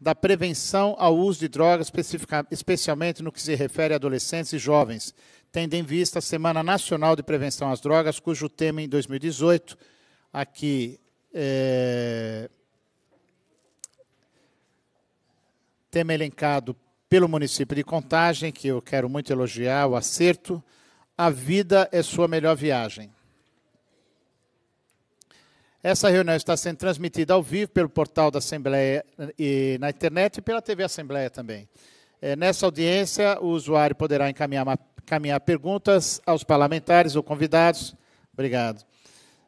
da prevenção ao uso de drogas, especialmente no que se refere a adolescentes e jovens, tendo em vista a Semana Nacional de Prevenção às Drogas, cujo tema em 2018, aqui. É, tema elencado pelo município de Contagem, que eu quero muito elogiar, o acerto. A vida é sua melhor viagem. Essa reunião está sendo transmitida ao vivo pelo portal da Assembleia eh, e na internet e pela TV Assembleia também. É, nessa audiência, o usuário poderá encaminhar, encaminhar perguntas aos parlamentares ou convidados. Obrigado.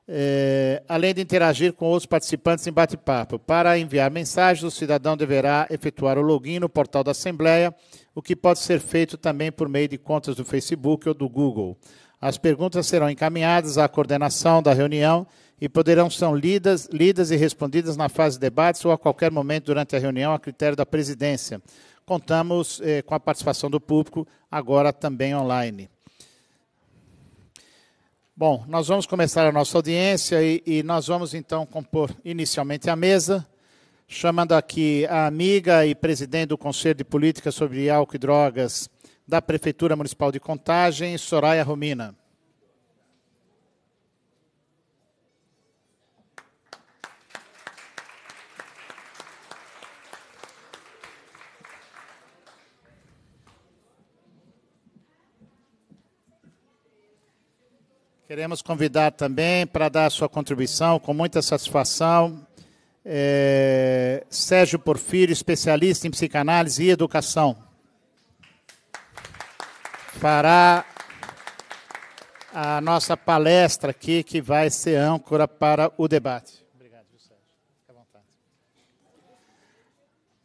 É, além de interagir com outros participantes em bate-papo. Para enviar mensagens, o cidadão deverá efetuar o login no portal da Assembleia, o que pode ser feito também por meio de contas do Facebook ou do Google. As perguntas serão encaminhadas à coordenação da reunião e poderão ser lidas, lidas e respondidas na fase de debates ou a qualquer momento durante a reunião, a critério da presidência. Contamos eh, com a participação do público, agora também online. Bom, nós vamos começar a nossa audiência e, e nós vamos então compor inicialmente a mesa, chamando aqui a amiga e presidente do Conselho de Política sobre Álcool e Drogas da Prefeitura Municipal de Contagem, Soraya Romina. Queremos convidar também para dar a sua contribuição com muita satisfação. É, Sérgio Porfírio, especialista em psicanálise e educação. Fará a nossa palestra aqui, que vai ser âncora para o debate.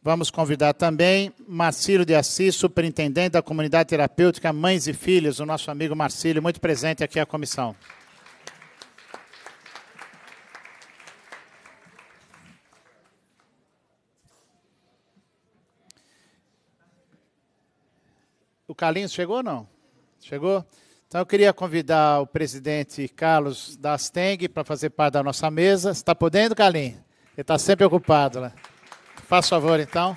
Vamos convidar também Marcílio de Assis, superintendente da comunidade terapêutica Mães e Filhos, o nosso amigo Marcílio, muito presente aqui à comissão. O Carlinhos chegou ou não? Chegou? Então eu queria convidar o presidente Carlos da Asteng para fazer parte da nossa mesa. Está podendo, Carlinhos? Ele está sempre ocupado lá. Né? Faz favor, então.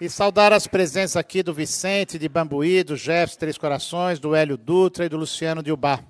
E saudar as presenças aqui do Vicente, de Bambuí, do Jefferson Três Corações, do Hélio Dutra e do Luciano de Ubar.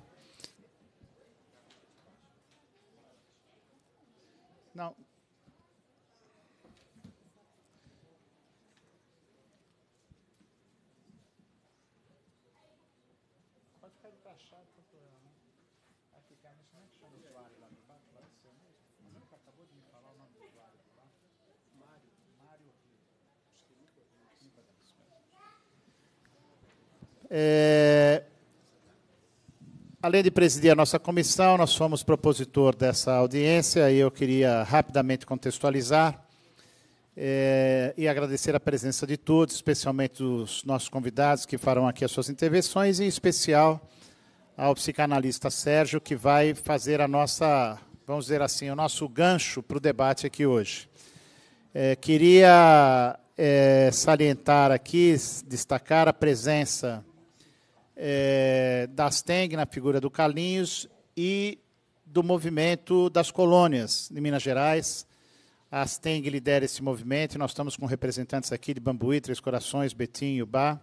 É... Além de presidir a nossa comissão, nós fomos propositor dessa audiência e eu queria rapidamente contextualizar é, e agradecer a presença de todos, especialmente os nossos convidados que farão aqui as suas intervenções, e em especial ao psicanalista Sérgio, que vai fazer a nossa, vamos dizer assim, o nosso gancho para o debate aqui hoje. É, queria é, salientar aqui, destacar a presença é, da Steng, na figura do Calinhos, e do movimento das colônias de Minas Gerais. A Asteng lidera esse movimento, nós estamos com representantes aqui de Bambuí, Três Corações, Betim, Ubá.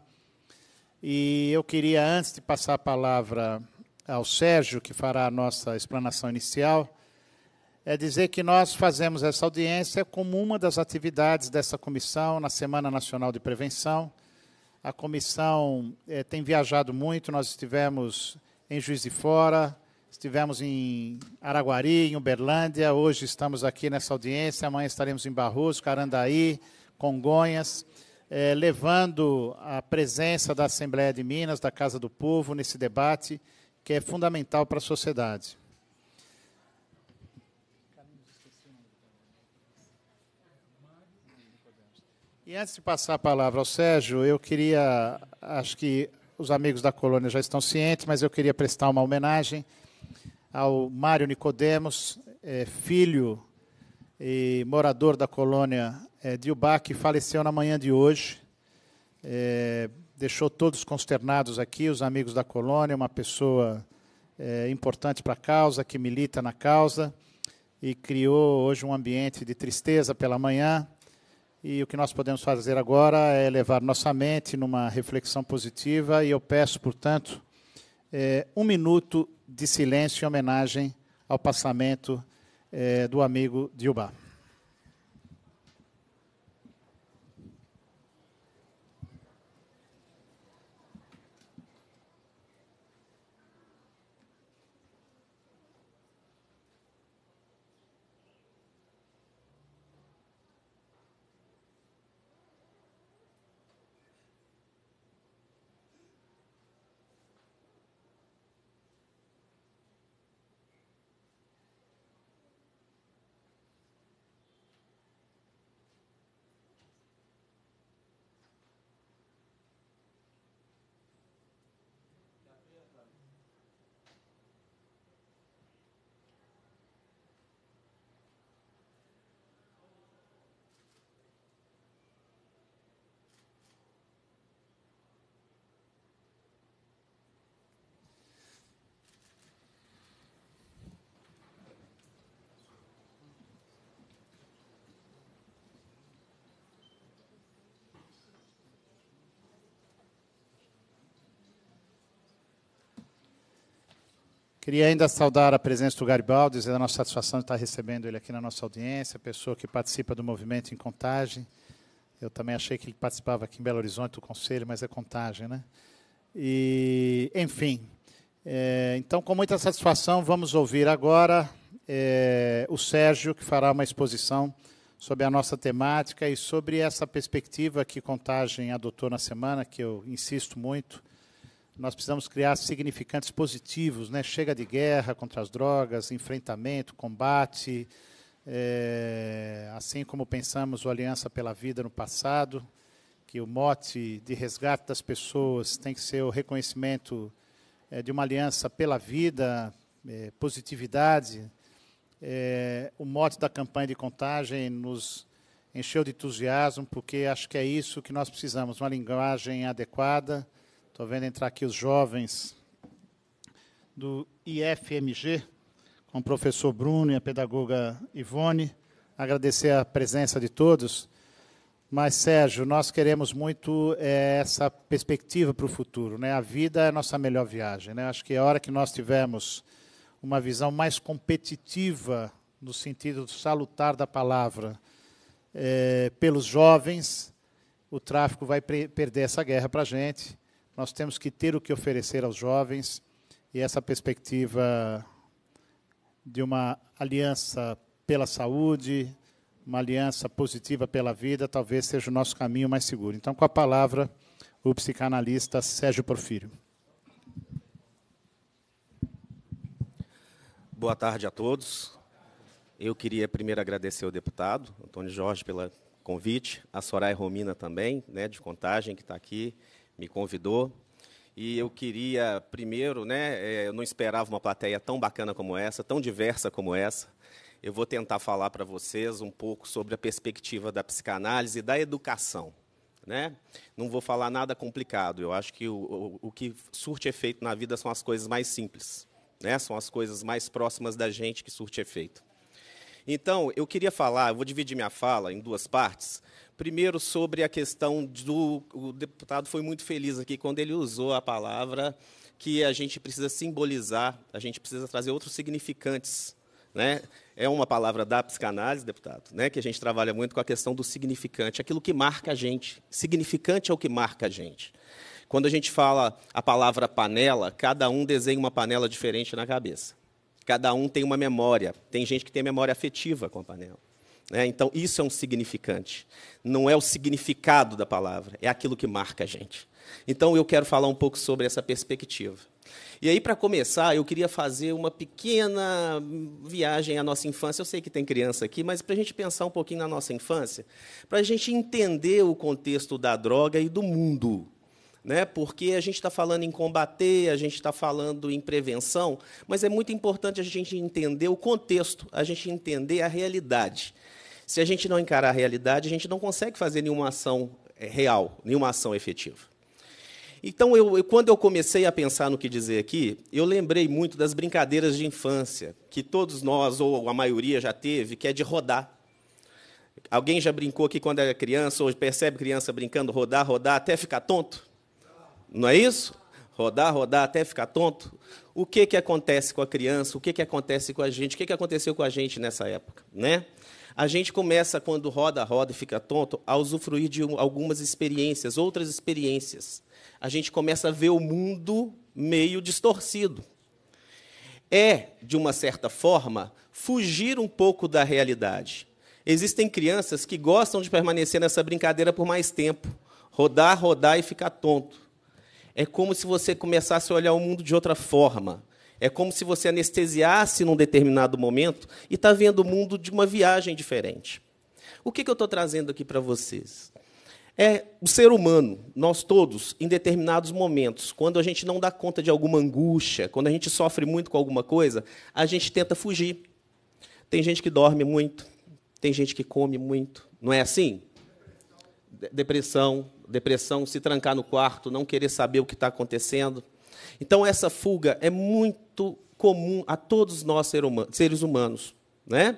E eu queria, antes de passar a palavra ao Sérgio, que fará a nossa explanação inicial, é dizer que nós fazemos essa audiência como uma das atividades dessa comissão na Semana Nacional de Prevenção, a comissão é, tem viajado muito, nós estivemos em Juiz de Fora, estivemos em Araguari, em Uberlândia, hoje estamos aqui nessa audiência, amanhã estaremos em Barros, Carandaí, Congonhas, é, levando a presença da Assembleia de Minas, da Casa do Povo, nesse debate que é fundamental para a sociedade. E antes de passar a palavra ao Sérgio, eu queria, acho que os amigos da colônia já estão cientes, mas eu queria prestar uma homenagem ao Mário Nicodemos, é, filho e morador da colônia é, de Ubá, que faleceu na manhã de hoje. É, deixou todos consternados aqui, os amigos da colônia, uma pessoa é, importante para a causa, que milita na causa, e criou hoje um ambiente de tristeza pela manhã e o que nós podemos fazer agora é levar nossa mente numa reflexão positiva. E eu peço, portanto, é, um minuto de silêncio em homenagem ao passamento é, do amigo Dilba. Queria ainda saudar a presença do Garibaldi, dizer a nossa satisfação de estar recebendo ele aqui na nossa audiência, pessoa que participa do movimento em contagem. Eu também achei que ele participava aqui em Belo Horizonte do Conselho, mas é contagem, né? E, enfim, é, então com muita satisfação vamos ouvir agora é, o Sérgio, que fará uma exposição sobre a nossa temática e sobre essa perspectiva que Contagem adotou na semana, que eu insisto muito, nós precisamos criar significantes positivos, né? Chega de guerra contra as drogas, enfrentamento, combate, é, assim como pensamos o Aliança pela Vida no passado, que o mote de resgate das pessoas tem que ser o reconhecimento é, de uma aliança pela vida, é, positividade. o mote da campanha de contagem nos encheu de entusiasmo, porque acho que é isso que nós precisamos, uma linguagem adequada, Estou vendo entrar aqui os jovens do IFMG, com o professor Bruno e a pedagoga Ivone. Agradecer a presença de todos. Mas, Sérgio, nós queremos muito é, essa perspectiva para o futuro. Né? A vida é a nossa melhor viagem. Né? Acho que a hora que nós tivermos uma visão mais competitiva, no sentido salutar da palavra, é, pelos jovens, o tráfico vai perder essa guerra para a gente nós temos que ter o que oferecer aos jovens e essa perspectiva de uma aliança pela saúde, uma aliança positiva pela vida, talvez seja o nosso caminho mais seguro. Então, com a palavra, o psicanalista Sérgio Porfírio. Boa tarde a todos. Eu queria primeiro agradecer ao deputado Antônio Jorge pelo convite, a Soraya Romina também, né, de Contagem, que está aqui, me convidou. E eu queria, primeiro, né, é, eu não esperava uma plateia tão bacana como essa, tão diversa como essa. Eu vou tentar falar para vocês um pouco sobre a perspectiva da psicanálise e da educação. Né? Não vou falar nada complicado. Eu acho que o, o, o que surte efeito na vida são as coisas mais simples. Né? São as coisas mais próximas da gente que surte efeito. Então, eu queria falar, eu vou dividir minha fala em duas partes. Primeiro, sobre a questão do. O deputado foi muito feliz aqui quando ele usou a palavra que a gente precisa simbolizar, a gente precisa trazer outros significantes. Né? É uma palavra da psicanálise, deputado, né? que a gente trabalha muito com a questão do significante, aquilo que marca a gente. Significante é o que marca a gente. Quando a gente fala a palavra panela, cada um desenha uma panela diferente na cabeça. Cada um tem uma memória. Tem gente que tem memória afetiva com a panela. Né? então, isso é um significante. Não é o significado da palavra, é aquilo que marca a gente. Então, eu quero falar um pouco sobre essa perspectiva. E aí, para começar, eu queria fazer uma pequena viagem à nossa infância. Eu sei que tem criança aqui, mas para a gente pensar um pouquinho na nossa infância, para a gente entender o contexto da droga e do mundo. Né? Porque a gente está falando em combater, a gente está falando em prevenção, mas é muito importante a gente entender o contexto, a gente entender a realidade. Se a gente não encarar a realidade, a gente não consegue fazer nenhuma ação eh, real, nenhuma ação efetiva. Então, eu, eu, quando eu comecei a pensar no que dizer aqui, eu lembrei muito das brincadeiras de infância, que todos nós, ou a maioria, já teve, que é de rodar. Alguém já brincou aqui quando era criança, ou percebe criança brincando, rodar, rodar, até ficar tonto? Não é isso? Rodar, rodar, até ficar tonto? O que, que acontece com a criança? O que, que acontece com a gente? O que, que aconteceu com a gente nessa época? Né? A gente começa, quando roda, roda e fica tonto, a usufruir de algumas experiências, outras experiências. A gente começa a ver o mundo meio distorcido. É, de uma certa forma, fugir um pouco da realidade. Existem crianças que gostam de permanecer nessa brincadeira por mais tempo rodar, rodar e ficar tonto. É como se você começasse a olhar o mundo de outra forma. É como se você anestesiasse num determinado momento e está vendo o mundo de uma viagem diferente. O que, que eu estou trazendo aqui para vocês? É o ser humano, nós todos, em determinados momentos, quando a gente não dá conta de alguma angústia, quando a gente sofre muito com alguma coisa, a gente tenta fugir. Tem gente que dorme muito, tem gente que come muito, não é assim? Depressão, depressão, se trancar no quarto, não querer saber o que está acontecendo. Então, essa fuga é muito comum a todos nós, seres humanos. Né?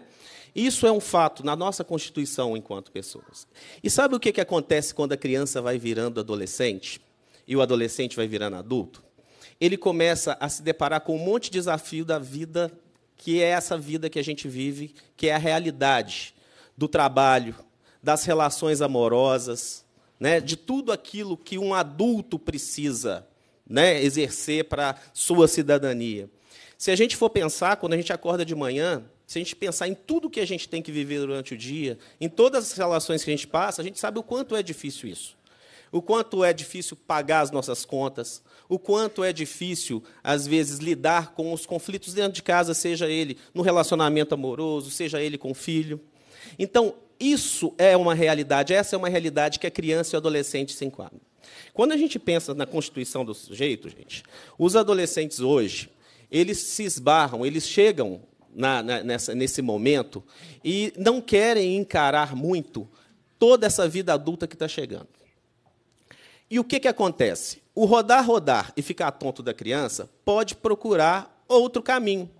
Isso é um fato na nossa constituição enquanto pessoas. E sabe o que, que acontece quando a criança vai virando adolescente e o adolescente vai virando adulto? Ele começa a se deparar com um monte de desafio da vida, que é essa vida que a gente vive, que é a realidade do trabalho, das relações amorosas, né, de tudo aquilo que um adulto precisa né, exercer para sua cidadania. Se a gente for pensar, quando a gente acorda de manhã, se a gente pensar em tudo que a gente tem que viver durante o dia, em todas as relações que a gente passa, a gente sabe o quanto é difícil isso. O quanto é difícil pagar as nossas contas, o quanto é difícil, às vezes, lidar com os conflitos dentro de casa, seja ele no relacionamento amoroso, seja ele com o filho. Então, isso é uma realidade, essa é uma realidade que a criança e o adolescente se enquadram. Quando a gente pensa na constituição do sujeito, gente, os adolescentes hoje, eles se esbarram, eles chegam na, na, nessa, nesse momento e não querem encarar muito toda essa vida adulta que está chegando. E o que, que acontece? O rodar, rodar e ficar tonto da criança pode procurar outro caminho.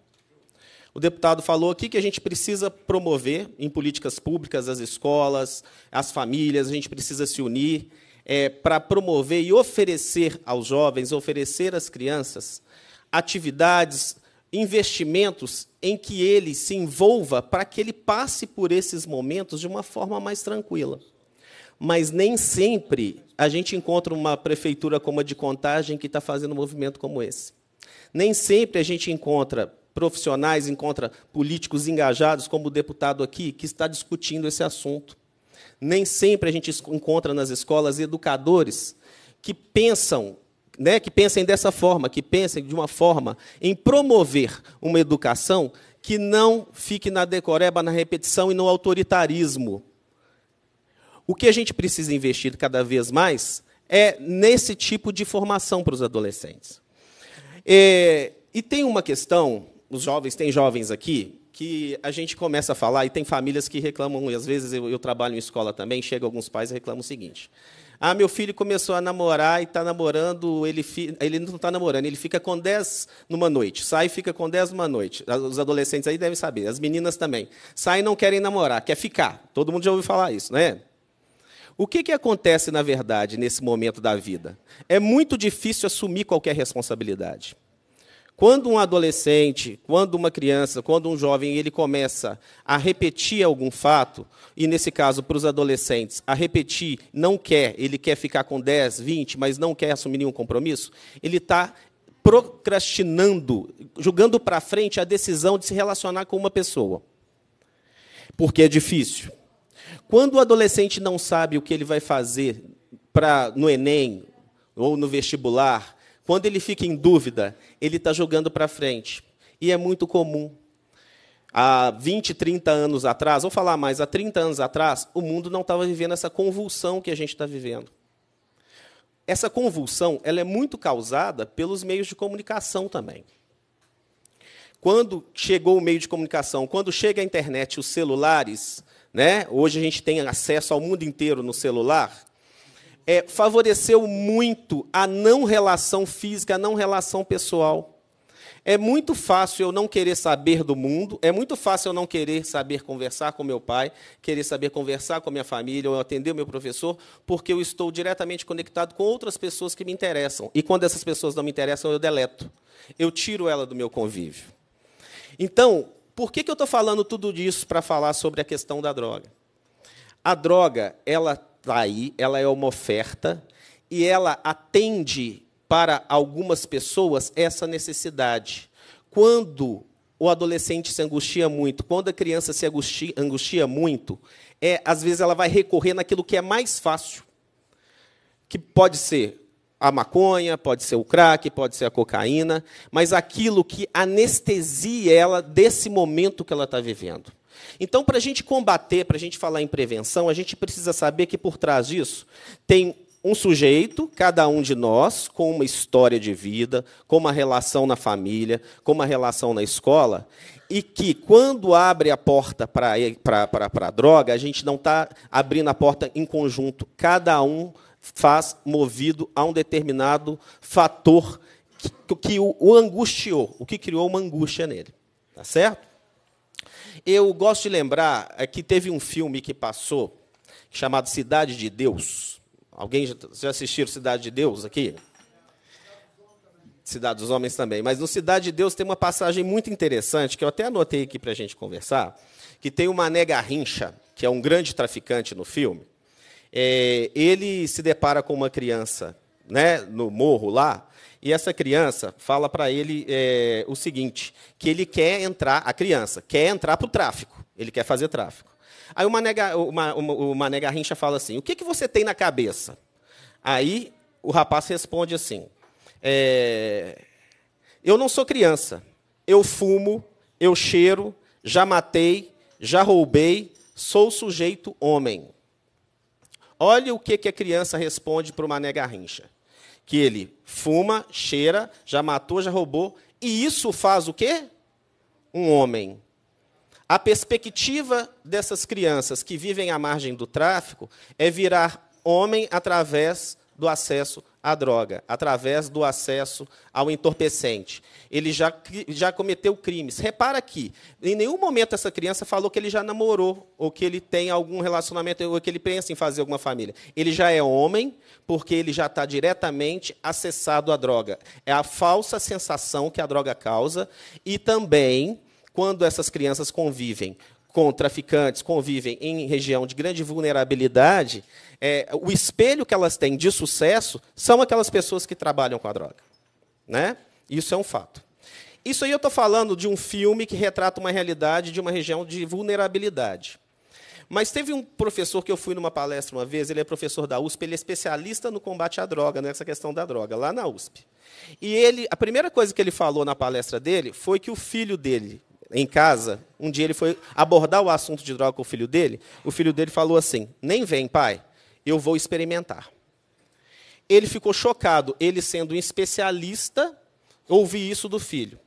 O deputado falou aqui que a gente precisa promover em políticas públicas as escolas, as famílias, a gente precisa se unir é, para promover e oferecer aos jovens, oferecer às crianças, atividades, investimentos em que ele se envolva para que ele passe por esses momentos de uma forma mais tranquila. Mas nem sempre a gente encontra uma prefeitura como a de Contagem que está fazendo um movimento como esse. Nem sempre a gente encontra profissionais, encontra políticos engajados, como o deputado aqui, que está discutindo esse assunto nem sempre a gente encontra nas escolas educadores que pensam, né, que pensem dessa forma, que pensem de uma forma em promover uma educação que não fique na decoreba, na repetição e no autoritarismo. O que a gente precisa investir cada vez mais é nesse tipo de formação para os adolescentes. É, e tem uma questão, os jovens, tem jovens aqui, que a gente começa a falar, e tem famílias que reclamam, e às vezes eu, eu trabalho em escola também, chega alguns pais e reclamam o seguinte: Ah, meu filho começou a namorar e está namorando, ele, fi, ele não está namorando, ele fica com 10 numa noite, sai e fica com 10 numa noite. Os adolescentes aí devem saber, as meninas também. sai e não querem namorar, quer ficar. Todo mundo já ouviu falar isso, não é? O que, que acontece, na verdade, nesse momento da vida? É muito difícil assumir qualquer responsabilidade. Quando um adolescente, quando uma criança, quando um jovem, ele começa a repetir algum fato, e nesse caso para os adolescentes, a repetir não quer, ele quer ficar com 10, 20, mas não quer assumir nenhum compromisso, ele está procrastinando, julgando para frente a decisão de se relacionar com uma pessoa. Porque é difícil. Quando o adolescente não sabe o que ele vai fazer para no Enem ou no vestibular, quando ele fica em dúvida, ele está jogando para frente. E é muito comum. Há 20, 30 anos atrás, vou falar mais, há 30 anos atrás, o mundo não estava vivendo essa convulsão que a gente está vivendo. Essa convulsão ela é muito causada pelos meios de comunicação também. Quando chegou o meio de comunicação, quando chega a internet, os celulares, né? hoje a gente tem acesso ao mundo inteiro no celular, é, favoreceu muito a não relação física, a não relação pessoal. É muito fácil eu não querer saber do mundo, é muito fácil eu não querer saber conversar com meu pai, querer saber conversar com a minha família ou atender o meu professor, porque eu estou diretamente conectado com outras pessoas que me interessam. E quando essas pessoas não me interessam, eu deleto. Eu tiro ela do meu convívio. Então, por que, que eu estou falando tudo isso para falar sobre a questão da droga? A droga, ela está aí, ela é uma oferta e ela atende para algumas pessoas essa necessidade. Quando o adolescente se angustia muito, quando a criança se angustia, angustia muito, é, às vezes ela vai recorrer naquilo que é mais fácil, que pode ser a maconha, pode ser o crack, pode ser a cocaína, mas aquilo que anestesia ela desse momento que ela está vivendo. Então, para a gente combater, para a gente falar em prevenção, a gente precisa saber que por trás disso tem um sujeito, cada um de nós, com uma história de vida, com uma relação na família, com uma relação na escola, e que, quando abre a porta para a droga, a gente não está abrindo a porta em conjunto. Cada um faz movido a um determinado fator que, que o, o angustiou, o que criou uma angústia nele. Tá certo? Eu gosto de lembrar é que teve um filme que passou chamado Cidade de Deus. Alguém já, já assistiu Cidade de Deus aqui? Cidade dos Homens também. Mas no Cidade de Deus tem uma passagem muito interessante, que eu até anotei aqui para a gente conversar, que tem uma nega rincha, que é um grande traficante no filme. É, ele se depara com uma criança né, no morro lá, e essa criança fala para ele é, o seguinte: que ele quer entrar, a criança quer entrar para o tráfico, ele quer fazer tráfico. Aí o Mané, uma, uma, o Mané Garrincha fala assim: o que, que você tem na cabeça? Aí o rapaz responde assim: é, eu não sou criança, eu fumo, eu cheiro, já matei, já roubei, sou sujeito homem. Olha o que, que a criança responde para o Mané Garrincha que ele fuma, cheira, já matou, já roubou, e isso faz o quê? Um homem. A perspectiva dessas crianças que vivem à margem do tráfico é virar homem através do acesso a droga, através do acesso ao entorpecente. Ele já, já cometeu crimes. Repara que, em nenhum momento essa criança falou que ele já namorou, ou que ele tem algum relacionamento, ou que ele pensa em fazer alguma família. Ele já é homem, porque ele já está diretamente acessado à droga. É a falsa sensação que a droga causa, e também quando essas crianças convivem com traficantes convivem em região de grande vulnerabilidade, é, o espelho que elas têm de sucesso são aquelas pessoas que trabalham com a droga. Né? Isso é um fato. Isso aí eu estou falando de um filme que retrata uma realidade de uma região de vulnerabilidade. Mas teve um professor que eu fui numa palestra uma vez, ele é professor da USP, ele é especialista no combate à droga, nessa questão da droga, lá na USP. E ele, a primeira coisa que ele falou na palestra dele foi que o filho dele, em casa, um dia ele foi abordar o assunto de droga com o filho dele. O filho dele falou assim: Nem vem, pai, eu vou experimentar. Ele ficou chocado, ele sendo um especialista, ouvir isso do filho.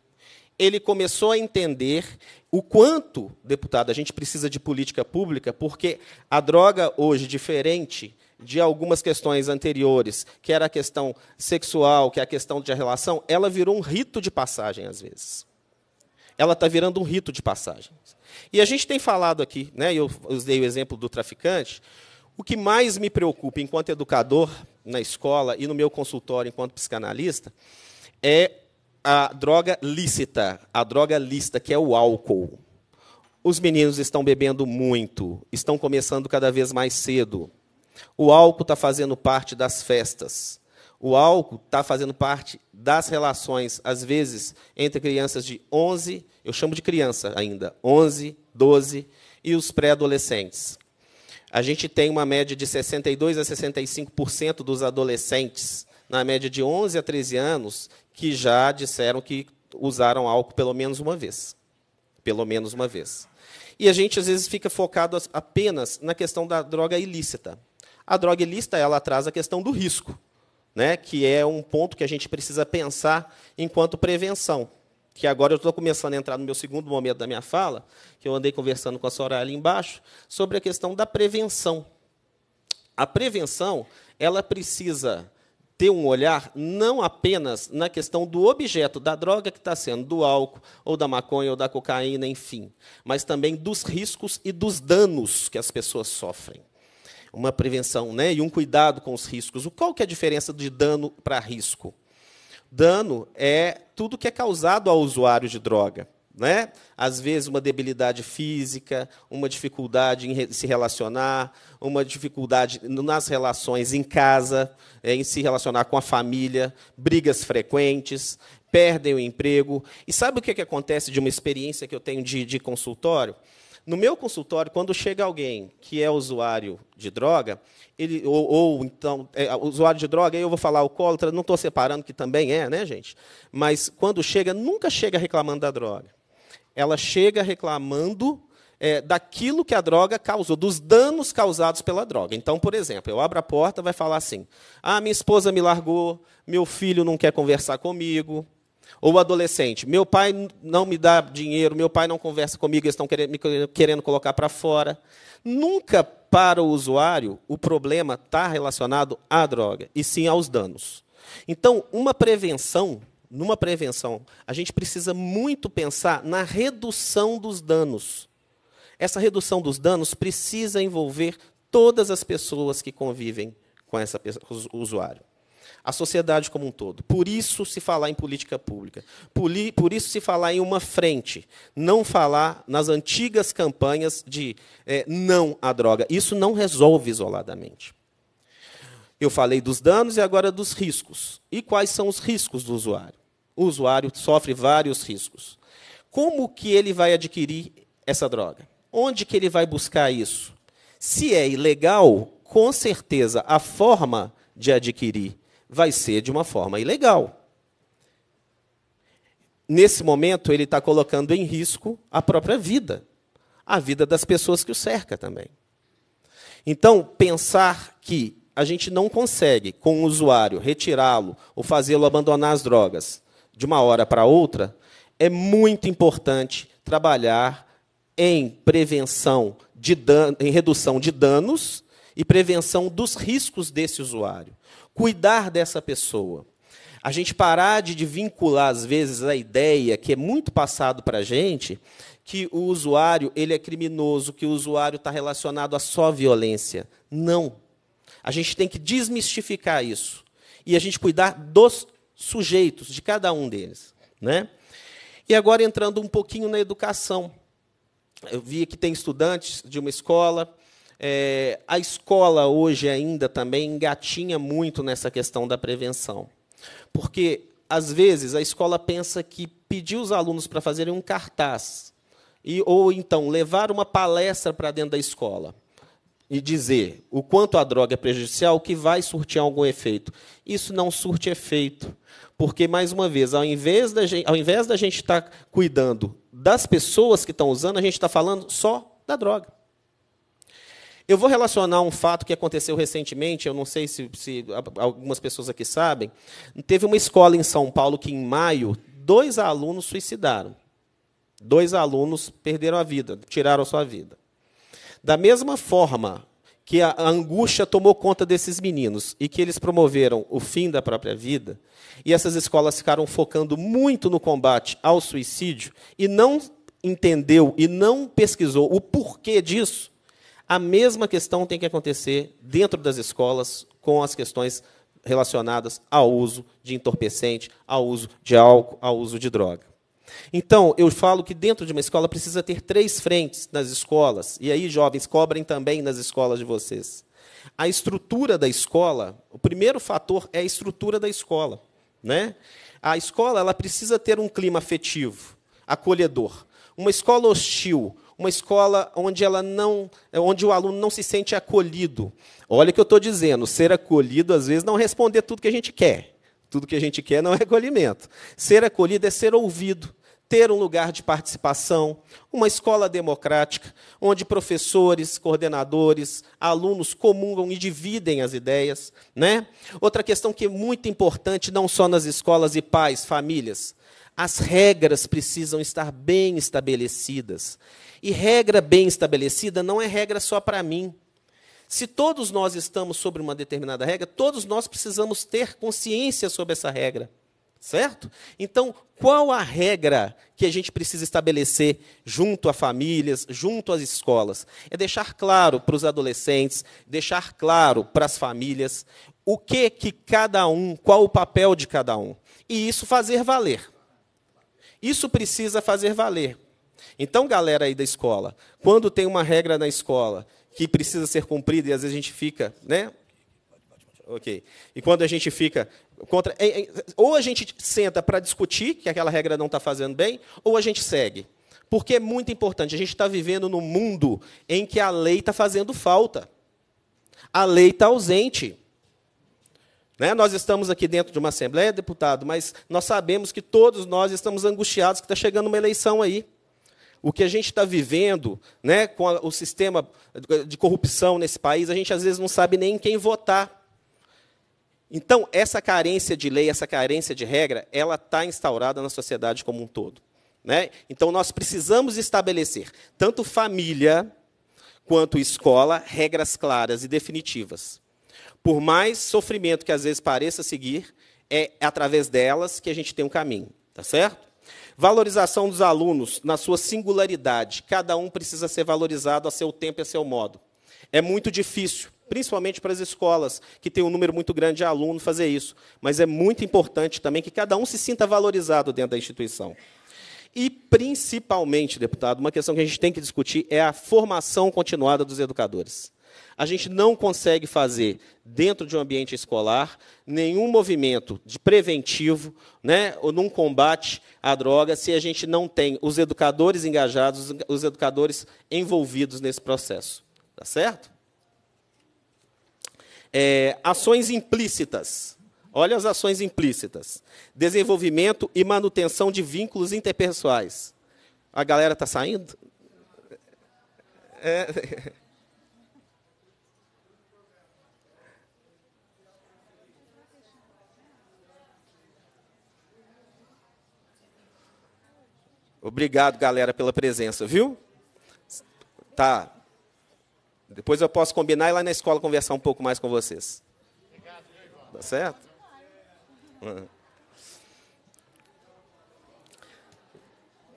Ele começou a entender o quanto, deputado, a gente precisa de política pública, porque a droga hoje, diferente de algumas questões anteriores, que era a questão sexual, que é a questão de relação, ela virou um rito de passagem às vezes ela está virando um rito de passagem. E a gente tem falado aqui, né, eu usei o exemplo do traficante, o que mais me preocupa enquanto educador na escola e no meu consultório enquanto psicanalista é a droga lícita, a droga lícita, que é o álcool. Os meninos estão bebendo muito, estão começando cada vez mais cedo. O álcool está fazendo parte das festas. O álcool está fazendo parte das relações, às vezes, entre crianças de 11, eu chamo de criança ainda, 11, 12, e os pré-adolescentes. A gente tem uma média de 62% a 65% dos adolescentes, na média de 11 a 13 anos, que já disseram que usaram álcool pelo menos uma vez. Pelo menos uma vez. E a gente, às vezes, fica focado apenas na questão da droga ilícita. A droga ilícita ela traz a questão do risco né, que é um ponto que a gente precisa pensar enquanto prevenção. Que agora eu estou começando a entrar no meu segundo momento da minha fala, que eu andei conversando com a senhora ali embaixo, sobre a questão da prevenção. A prevenção, ela precisa ter um olhar não apenas na questão do objeto, da droga que está sendo, do álcool, ou da maconha, ou da cocaína, enfim, mas também dos riscos e dos danos que as pessoas sofrem uma prevenção né, e um cuidado com os riscos. Qual que é a diferença de dano para risco? Dano é tudo que é causado ao usuário de droga. Né? Às vezes, uma debilidade física, uma dificuldade em se relacionar, uma dificuldade nas relações em casa, é, em se relacionar com a família, brigas frequentes, perdem o emprego. E sabe o que, que acontece de uma experiência que eu tenho de, de consultório? No meu consultório, quando chega alguém que é usuário de droga, ele ou, ou então é, usuário de droga, aí eu vou falar alcoólatra, não estou separando que também é, né, gente? Mas quando chega, nunca chega reclamando da droga. Ela chega reclamando é, daquilo que a droga causou, dos danos causados pela droga. Então, por exemplo, eu abro a porta, vai falar assim: "Ah, minha esposa me largou, meu filho não quer conversar comigo, ou adolescente, meu pai não me dá dinheiro, meu pai não conversa comigo, eles estão querendo, me querendo colocar para fora. Nunca para o usuário o problema está relacionado à droga, e sim aos danos. Então, uma prevenção, numa prevenção, a gente precisa muito pensar na redução dos danos. Essa redução dos danos precisa envolver todas as pessoas que convivem com esse usuário a sociedade como um todo. Por isso se falar em política pública. Por, isso se falar em uma frente. Não falar nas antigas campanhas de é, não à droga. Isso não resolve isoladamente. Eu falei dos danos e agora dos riscos. E quais são os riscos do usuário? O usuário sofre vários riscos. Como que ele vai adquirir essa droga? Onde que ele vai buscar isso? Se é ilegal, com certeza a forma de adquirir vai ser de uma forma ilegal. Nesse momento, ele está colocando em risco a própria vida, a vida das pessoas que o cerca também. Então, pensar que a gente não consegue, com o usuário, retirá-lo ou fazê-lo abandonar as drogas de uma hora para outra, é muito importante trabalhar em prevenção de dano, em redução de danos e prevenção dos riscos desse usuário. Cuidar dessa pessoa. A gente parar de vincular, às vezes, a ideia que é muito passado para a gente, que o usuário ele é criminoso, que o usuário está relacionado a só violência. Não. A gente tem que desmistificar isso. E a gente cuidar dos sujeitos, de cada um deles. Né? E agora entrando um pouquinho na educação. Eu vi que tem estudantes de uma escola é, a escola hoje ainda também engatinha muito nessa questão da prevenção. Porque, às vezes, a escola pensa que pedir os alunos para fazerem um cartaz, e, ou então levar uma palestra para dentro da escola e dizer o quanto a droga é prejudicial, que vai surtir algum efeito. Isso não surte efeito. Porque, mais uma vez, ao invés da gente, ao invés da gente estar tá cuidando das pessoas que estão usando, a gente está falando só da droga. Eu vou relacionar um fato que aconteceu recentemente, eu não sei se, se algumas pessoas aqui sabem. Teve uma escola em São Paulo que, em maio, dois alunos suicidaram. Dois alunos perderam a vida, tiraram a sua vida. Da mesma forma que a angústia tomou conta desses meninos e que eles promoveram o fim da própria vida, e essas escolas ficaram focando muito no combate ao suicídio e não entendeu e não pesquisou o porquê disso, a mesma questão tem que acontecer dentro das escolas com as questões relacionadas ao uso de entorpecente, ao uso de álcool, ao uso de droga. Então, eu falo que dentro de uma escola precisa ter três frentes nas escolas, e aí, jovens, cobrem também nas escolas de vocês. A estrutura da escola, o primeiro fator é a estrutura da escola. Né? A escola ela precisa ter um clima afetivo, acolhedor. Uma escola hostil, uma escola onde, ela não, eh, onde o aluno não se sente acolhido. Olha o que eu estou dizendo, ser acolhido às vezes não responder tudo que a gente quer. Tudo que a gente quer não é acolhimento. Ser acolhido é ser ouvido, ter um lugar de participação, uma escola democrática, onde professores, coordenadores, alunos comungam e dividem as ideias. Né? Outra questão que é muito importante, não só nas escolas e pais, famílias, as regras precisam estar bem estabelecidas. E regra bem estabelecida não é regra só para mim. Se todos nós estamos sobre uma determinada regra, todos nós precisamos ter consciência sobre essa regra. Certo? Então, qual a regra que a gente precisa estabelecer junto a famílias, junto às escolas? É deixar claro para os adolescentes, deixar claro para as famílias o que que cada um, qual o papel de cada um. E isso fazer valer. Isso precisa fazer valer. Então, galera aí da escola, quando tem uma regra na escola que precisa ser cumprida e às vezes a gente fica, né? Ok. E quando a gente fica contra, é, é, ou a gente senta para discutir que aquela regra não está fazendo bem, ou a gente segue, porque é muito importante. A gente está vivendo num mundo em que a lei está fazendo falta, a lei está ausente. Né? Nós estamos aqui dentro de uma Assembleia, deputado, mas nós sabemos que todos nós estamos angustiados que está chegando uma eleição aí. O que a gente está vivendo né, com a, o sistema de corrupção nesse país, a gente às vezes não sabe nem quem votar. Então, essa carência de lei, essa carência de regra, ela está instaurada na sociedade como um todo. Né? Então, nós precisamos estabelecer, tanto família quanto escola, regras claras e definitivas por mais sofrimento que às vezes pareça seguir, é através delas que a gente tem um caminho, tá certo? Valorização dos alunos na sua singularidade. Cada um precisa ser valorizado a seu tempo e a seu modo. É muito difícil, principalmente para as escolas que têm um número muito grande de alunos fazer isso, mas é muito importante também que cada um se sinta valorizado dentro da instituição. E principalmente, deputado, uma questão que a gente tem que discutir é a formação continuada dos educadores. A gente não consegue fazer, dentro de um ambiente escolar, nenhum movimento de preventivo né, ou num combate à droga se a gente não tem os educadores engajados, os educadores envolvidos nesse processo. Tá certo? É, ações implícitas. Olha as ações implícitas. Desenvolvimento e manutenção de vínculos interpessoais. A galera está saindo? É. Obrigado, galera, pela presença, viu? Tá. Depois eu posso combinar e lá na escola conversar um pouco mais com vocês. Tá certo? É.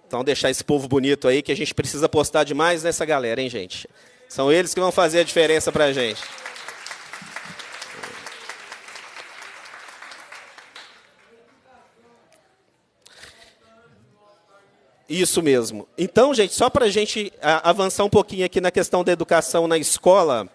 Então, deixar esse povo bonito aí, que a gente precisa apostar demais nessa galera, hein, gente? São eles que vão fazer a diferença para a gente. Isso mesmo. Então, gente, só para a gente avançar um pouquinho aqui na questão da educação na escola,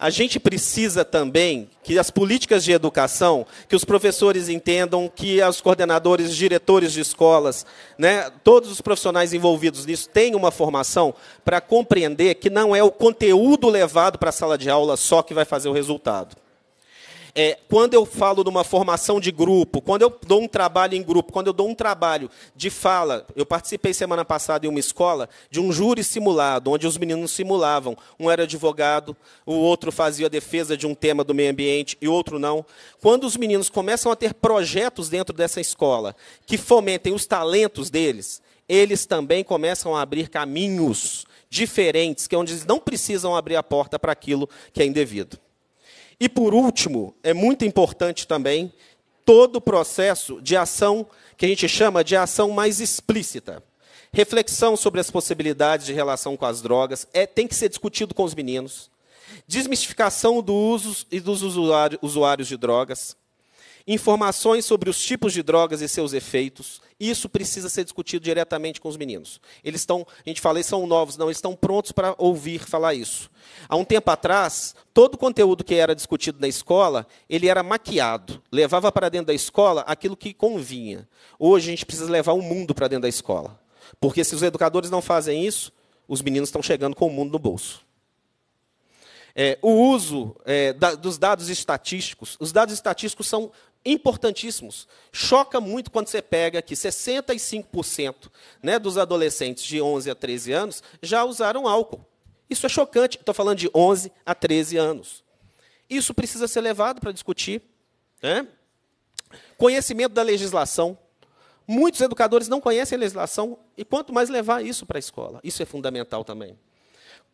a gente precisa também que as políticas de educação, que os professores entendam, que os coordenadores, diretores de escolas, né, todos os profissionais envolvidos nisso tenham uma formação para compreender que não é o conteúdo levado para a sala de aula só que vai fazer o resultado é, quando eu falo numa formação de grupo, quando eu dou um trabalho em grupo, quando eu dou um trabalho de fala, eu participei semana passada em uma escola de um júri simulado, onde os meninos simulavam. Um era advogado, o outro fazia a defesa de um tema do meio ambiente e outro não. Quando os meninos começam a ter projetos dentro dessa escola que fomentem os talentos deles, eles também começam a abrir caminhos diferentes, que é onde eles não precisam abrir a porta para aquilo que é indevido. E, por último, é muito importante também todo o processo de ação que a gente chama de ação mais explícita. Reflexão sobre as possibilidades de relação com as drogas é, tem que ser discutido com os meninos. Desmistificação do uso e dos usuário, usuários de drogas informações sobre os tipos de drogas e seus efeitos. Isso precisa ser discutido diretamente com os meninos. Eles estão, a gente fala, eles são novos, não, eles estão prontos para ouvir falar isso. Há um tempo atrás, todo o conteúdo que era discutido na escola, ele era maquiado. Levava para dentro da escola aquilo que convinha. Hoje a gente precisa levar o mundo para dentro da escola. Porque se os educadores não fazem isso, os meninos estão chegando com o mundo no bolso. É, o uso é, da, dos dados estatísticos. Os dados estatísticos são importantíssimos. Choca muito quando você pega que 65% né, dos adolescentes de 11 a 13 anos já usaram álcool. Isso é chocante. Estou falando de 11 a 13 anos. Isso precisa ser levado para discutir. Né? Conhecimento da legislação. Muitos educadores não conhecem a legislação, e quanto mais levar isso para a escola. Isso é fundamental também.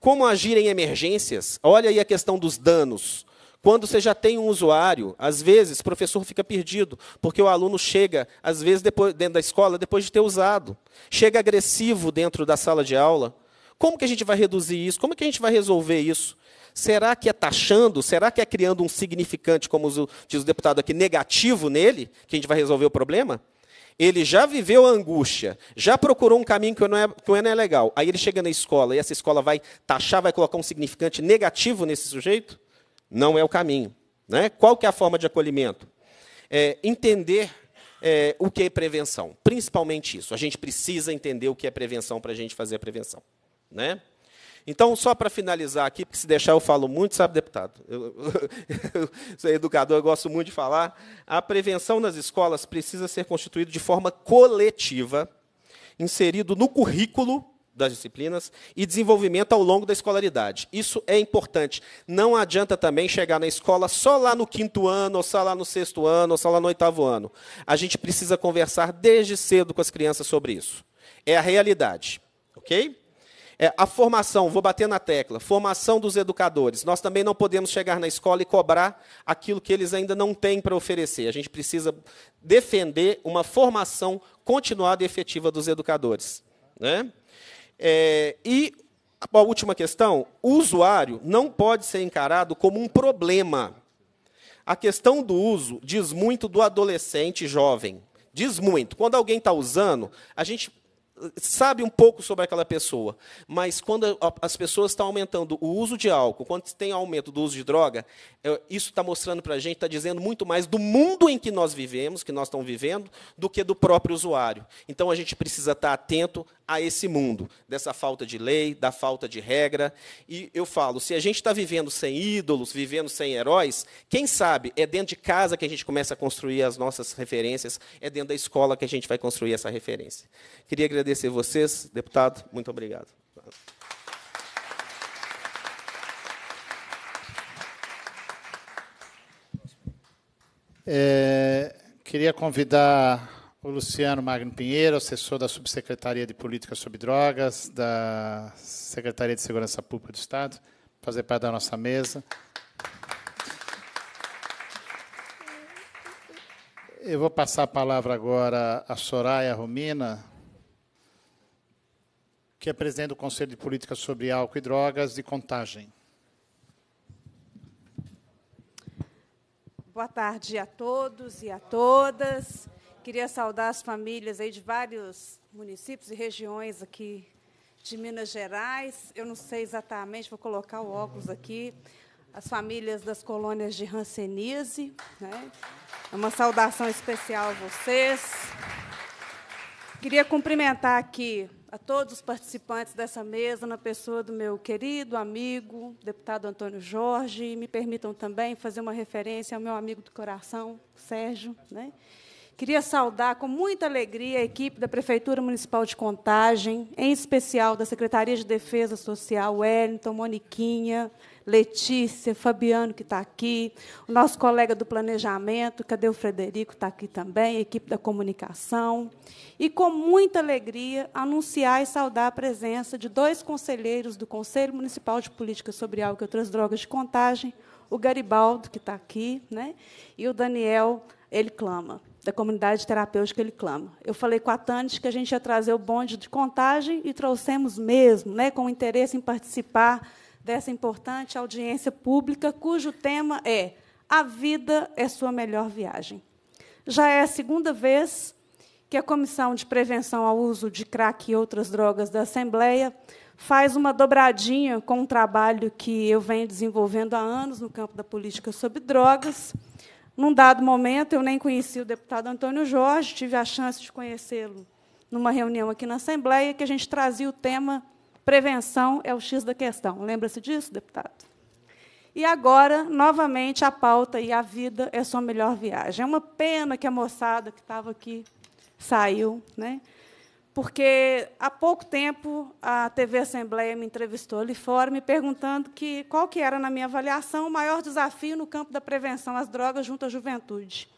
Como agir em emergências? Olha aí a questão dos danos. Quando você já tem um usuário, às vezes o professor fica perdido, porque o aluno chega, às vezes, depois, dentro da escola, depois de ter usado. Chega agressivo dentro da sala de aula. Como que a gente vai reduzir isso? Como que a gente vai resolver isso? Será que é taxando? Será que é criando um significante, como diz o deputado aqui, negativo nele, que a gente vai resolver o problema? Ele já viveu a angústia, já procurou um caminho que não, é, que não é, é legal. Aí ele chega na escola e essa escola vai taxar, vai colocar um significante negativo nesse sujeito? não é o caminho. Né? Qual que é a forma de acolhimento? É, entender é, o que é prevenção, principalmente isso. A gente precisa entender o que é prevenção para a gente fazer a prevenção. Né? Então, só para finalizar aqui, porque se deixar eu falo muito, sabe, deputado? Eu, eu, eu educador, eu gosto muito de falar. A prevenção nas escolas precisa ser constituída de forma coletiva, inserido no currículo das disciplinas e desenvolvimento ao longo da escolaridade. Isso é importante. Não adianta também chegar na escola só lá no quinto ano, ou só lá no sexto ano, ou só lá no oitavo ano. A gente precisa conversar desde cedo com as crianças sobre isso. É a realidade, ok? É, a formação, vou bater na tecla, formação dos educadores. Nós também não podemos chegar na escola e cobrar aquilo que eles ainda não têm para oferecer. A gente precisa defender uma formação continuada e efetiva dos educadores. Né? É, e a última questão: o usuário não pode ser encarado como um problema. A questão do uso diz muito do adolescente jovem. Diz muito. Quando alguém está usando, a gente sabe um pouco sobre aquela pessoa, mas quando as pessoas estão aumentando o uso de álcool, quando tem aumento do uso de droga, é, isso está mostrando para a gente, está dizendo muito mais do mundo em que nós vivemos, que nós estamos vivendo, do que do próprio usuário. Então a gente precisa estar tá atento a esse mundo, dessa falta de lei, da falta de regra. E eu falo, se a gente está vivendo sem ídolos, vivendo sem heróis, quem sabe é dentro de casa que a gente começa a construir as nossas referências, é dentro da escola que a gente vai construir essa referência. Queria agradecer vocês, deputado, muito obrigado. É, queria convidar o Luciano Magno Pinheiro, assessor da Subsecretaria de Política sobre Drogas, da Secretaria de Segurança Pública do Estado, fazer parte da nossa mesa. Eu vou passar a palavra agora à Soraya Romina, que é presidente do Conselho de Política sobre Álcool e Drogas de Contagem. Boa tarde a todos e a todas. Queria saudar as famílias aí de vários municípios e regiões aqui de Minas Gerais. Eu não sei exatamente, vou colocar o óculos aqui. As famílias das colônias de Rancenise, Né? É uma saudação especial a vocês. Queria cumprimentar aqui a todos os participantes dessa mesa, na pessoa do meu querido amigo, deputado Antônio Jorge. Me permitam também fazer uma referência ao meu amigo do coração, Sérgio, né? Queria saudar com muita alegria a equipe da Prefeitura Municipal de Contagem, em especial da Secretaria de Defesa Social, Wellington, Moniquinha, Letícia, Fabiano, que está aqui, o nosso colega do Planejamento, cadê o Frederico, está aqui também, a equipe da Comunicação. E, com muita alegria, anunciar e saudar a presença de dois conselheiros do Conselho Municipal de Política sobre Álcool e Outras Drogas de Contagem, o Garibaldo, que está aqui, né? e o Daniel, ele clama da comunidade terapêutica Ele Clama. Eu falei com a Tânis que a gente ia trazer o bonde de contagem e trouxemos mesmo, né, com interesse em participar dessa importante audiência pública, cujo tema é A Vida é Sua Melhor Viagem. Já é a segunda vez que a Comissão de Prevenção ao Uso de Crack e Outras Drogas da Assembleia faz uma dobradinha com um trabalho que eu venho desenvolvendo há anos no campo da política sobre drogas num dado momento, eu nem conheci o deputado Antônio Jorge, tive a chance de conhecê-lo numa reunião aqui na Assembleia, que a gente trazia o tema prevenção é o X da questão. Lembra-se disso, deputado? E agora, novamente, a pauta e a vida é sua melhor viagem. É uma pena que a moçada que estava aqui saiu, né? porque há pouco tempo a TV Assembleia me entrevistou ali fora, me perguntando que, qual que era, na minha avaliação, o maior desafio no campo da prevenção às drogas junto à juventude.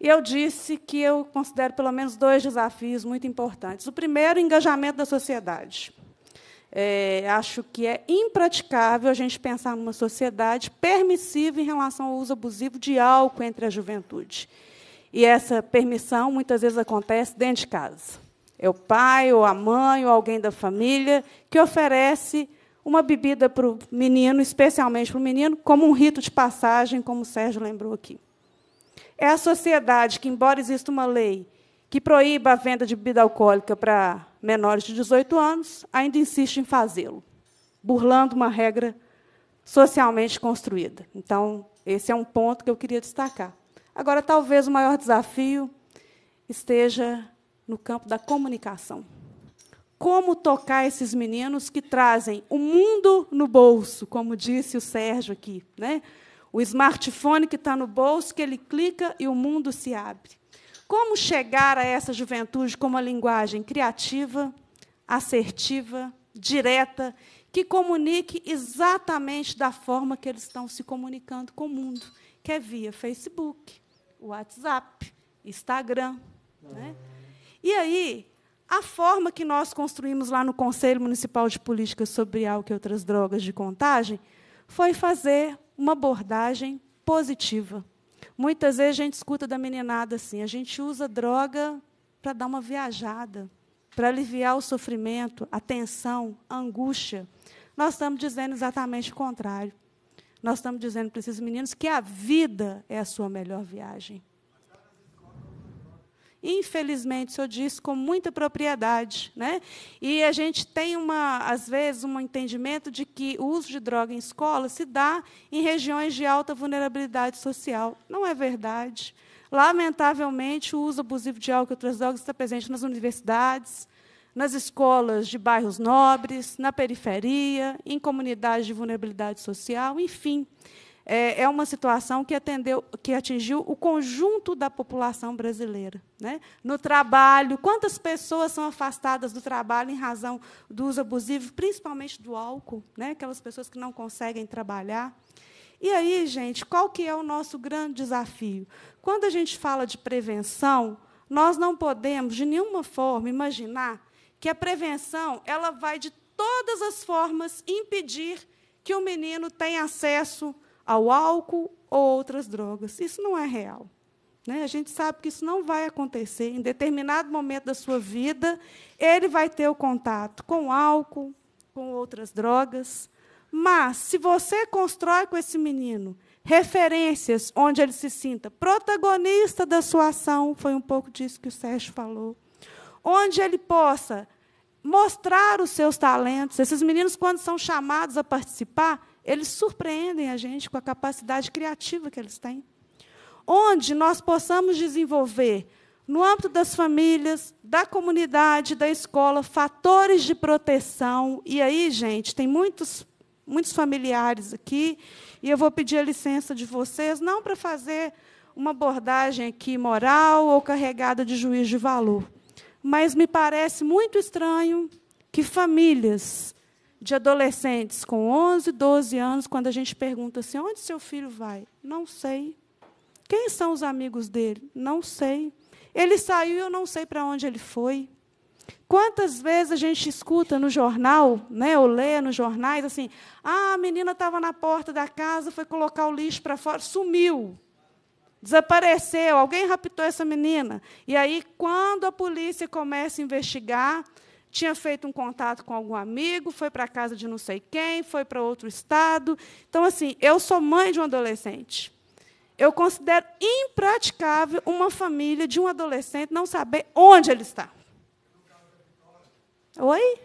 E eu disse que eu considero pelo menos dois desafios muito importantes. O primeiro, o engajamento da sociedade. É, acho que é impraticável a gente pensar numa sociedade permissiva em relação ao uso abusivo de álcool entre a juventude. E essa permissão muitas vezes acontece dentro de casa é o pai, ou a mãe, ou alguém da família, que oferece uma bebida para o menino, especialmente para o menino, como um rito de passagem, como o Sérgio lembrou aqui. É a sociedade que, embora exista uma lei que proíba a venda de bebida alcoólica para menores de 18 anos, ainda insiste em fazê-lo, burlando uma regra socialmente construída. Então, esse é um ponto que eu queria destacar. Agora, talvez o maior desafio esteja no campo da comunicação. Como tocar esses meninos que trazem o mundo no bolso, como disse o Sérgio aqui, né? O smartphone que está no bolso, que ele clica e o mundo se abre. Como chegar a essa juventude com uma linguagem criativa, assertiva, direta, que comunique exatamente da forma que eles estão se comunicando com o mundo, que é via Facebook, WhatsApp, Instagram. Né? E aí, a forma que nós construímos lá no Conselho Municipal de Políticas sobre álcool e outras drogas de contagem foi fazer uma abordagem positiva. Muitas vezes a gente escuta da meninada assim: a gente usa droga para dar uma viajada, para aliviar o sofrimento, a tensão, a angústia. Nós estamos dizendo exatamente o contrário. Nós estamos dizendo para esses meninos que a vida é a sua melhor viagem. Infelizmente, o senhor diz com muita propriedade. Né? E a gente tem, uma, às vezes, um entendimento de que o uso de droga em escola se dá em regiões de alta vulnerabilidade social. Não é verdade. Lamentavelmente, o uso abusivo de álcool e outras drogas está presente nas universidades, nas escolas de bairros nobres, na periferia, em comunidades de vulnerabilidade social, enfim. É, é, uma situação que, atendeu, que atingiu o conjunto da população brasileira. Né? No trabalho, quantas pessoas são afastadas do trabalho em razão do uso abusivo, principalmente do álcool, né? aquelas pessoas que não conseguem trabalhar. E aí, gente, qual que é o nosso grande desafio? Quando a gente fala de prevenção, nós não podemos, de nenhuma forma, imaginar que a prevenção ela vai, de todas as formas, impedir que o menino tenha acesso ao álcool ou outras drogas. Isso não é real. Né? A gente sabe que isso não vai acontecer. Em determinado momento da sua vida, ele vai ter o contato com álcool, com outras drogas. Mas, se você constrói com esse menino referências onde ele se sinta protagonista da sua ação, foi um pouco disso que o Sérgio falou, onde ele possa mostrar os seus talentos. Esses meninos, quando são chamados a participar, eles surpreendem a gente com a capacidade criativa que eles têm. Onde nós possamos desenvolver, no âmbito das famílias, da comunidade, da escola, fatores de proteção. E aí, gente, tem muitos, muitos familiares aqui, e eu vou pedir a licença de vocês, não para fazer uma abordagem aqui moral ou carregada de juízo de valor, mas me parece muito estranho que famílias de adolescentes com 11, 12 anos, quando a gente pergunta assim: onde seu filho vai? Não sei. Quem são os amigos dele? Não sei. Ele saiu e eu não sei para onde ele foi. Quantas vezes a gente escuta no jornal, né, ou lê nos jornais, assim: ah, a menina estava na porta da casa, foi colocar o lixo para fora, sumiu. Desapareceu, alguém raptou essa menina. E aí, quando a polícia começa a investigar, tinha feito um contato com algum amigo, foi para a casa de não sei quem, foi para outro estado. Então, assim, eu sou mãe de um adolescente. Eu considero impraticável uma família de um adolescente não saber onde ele está. Oi?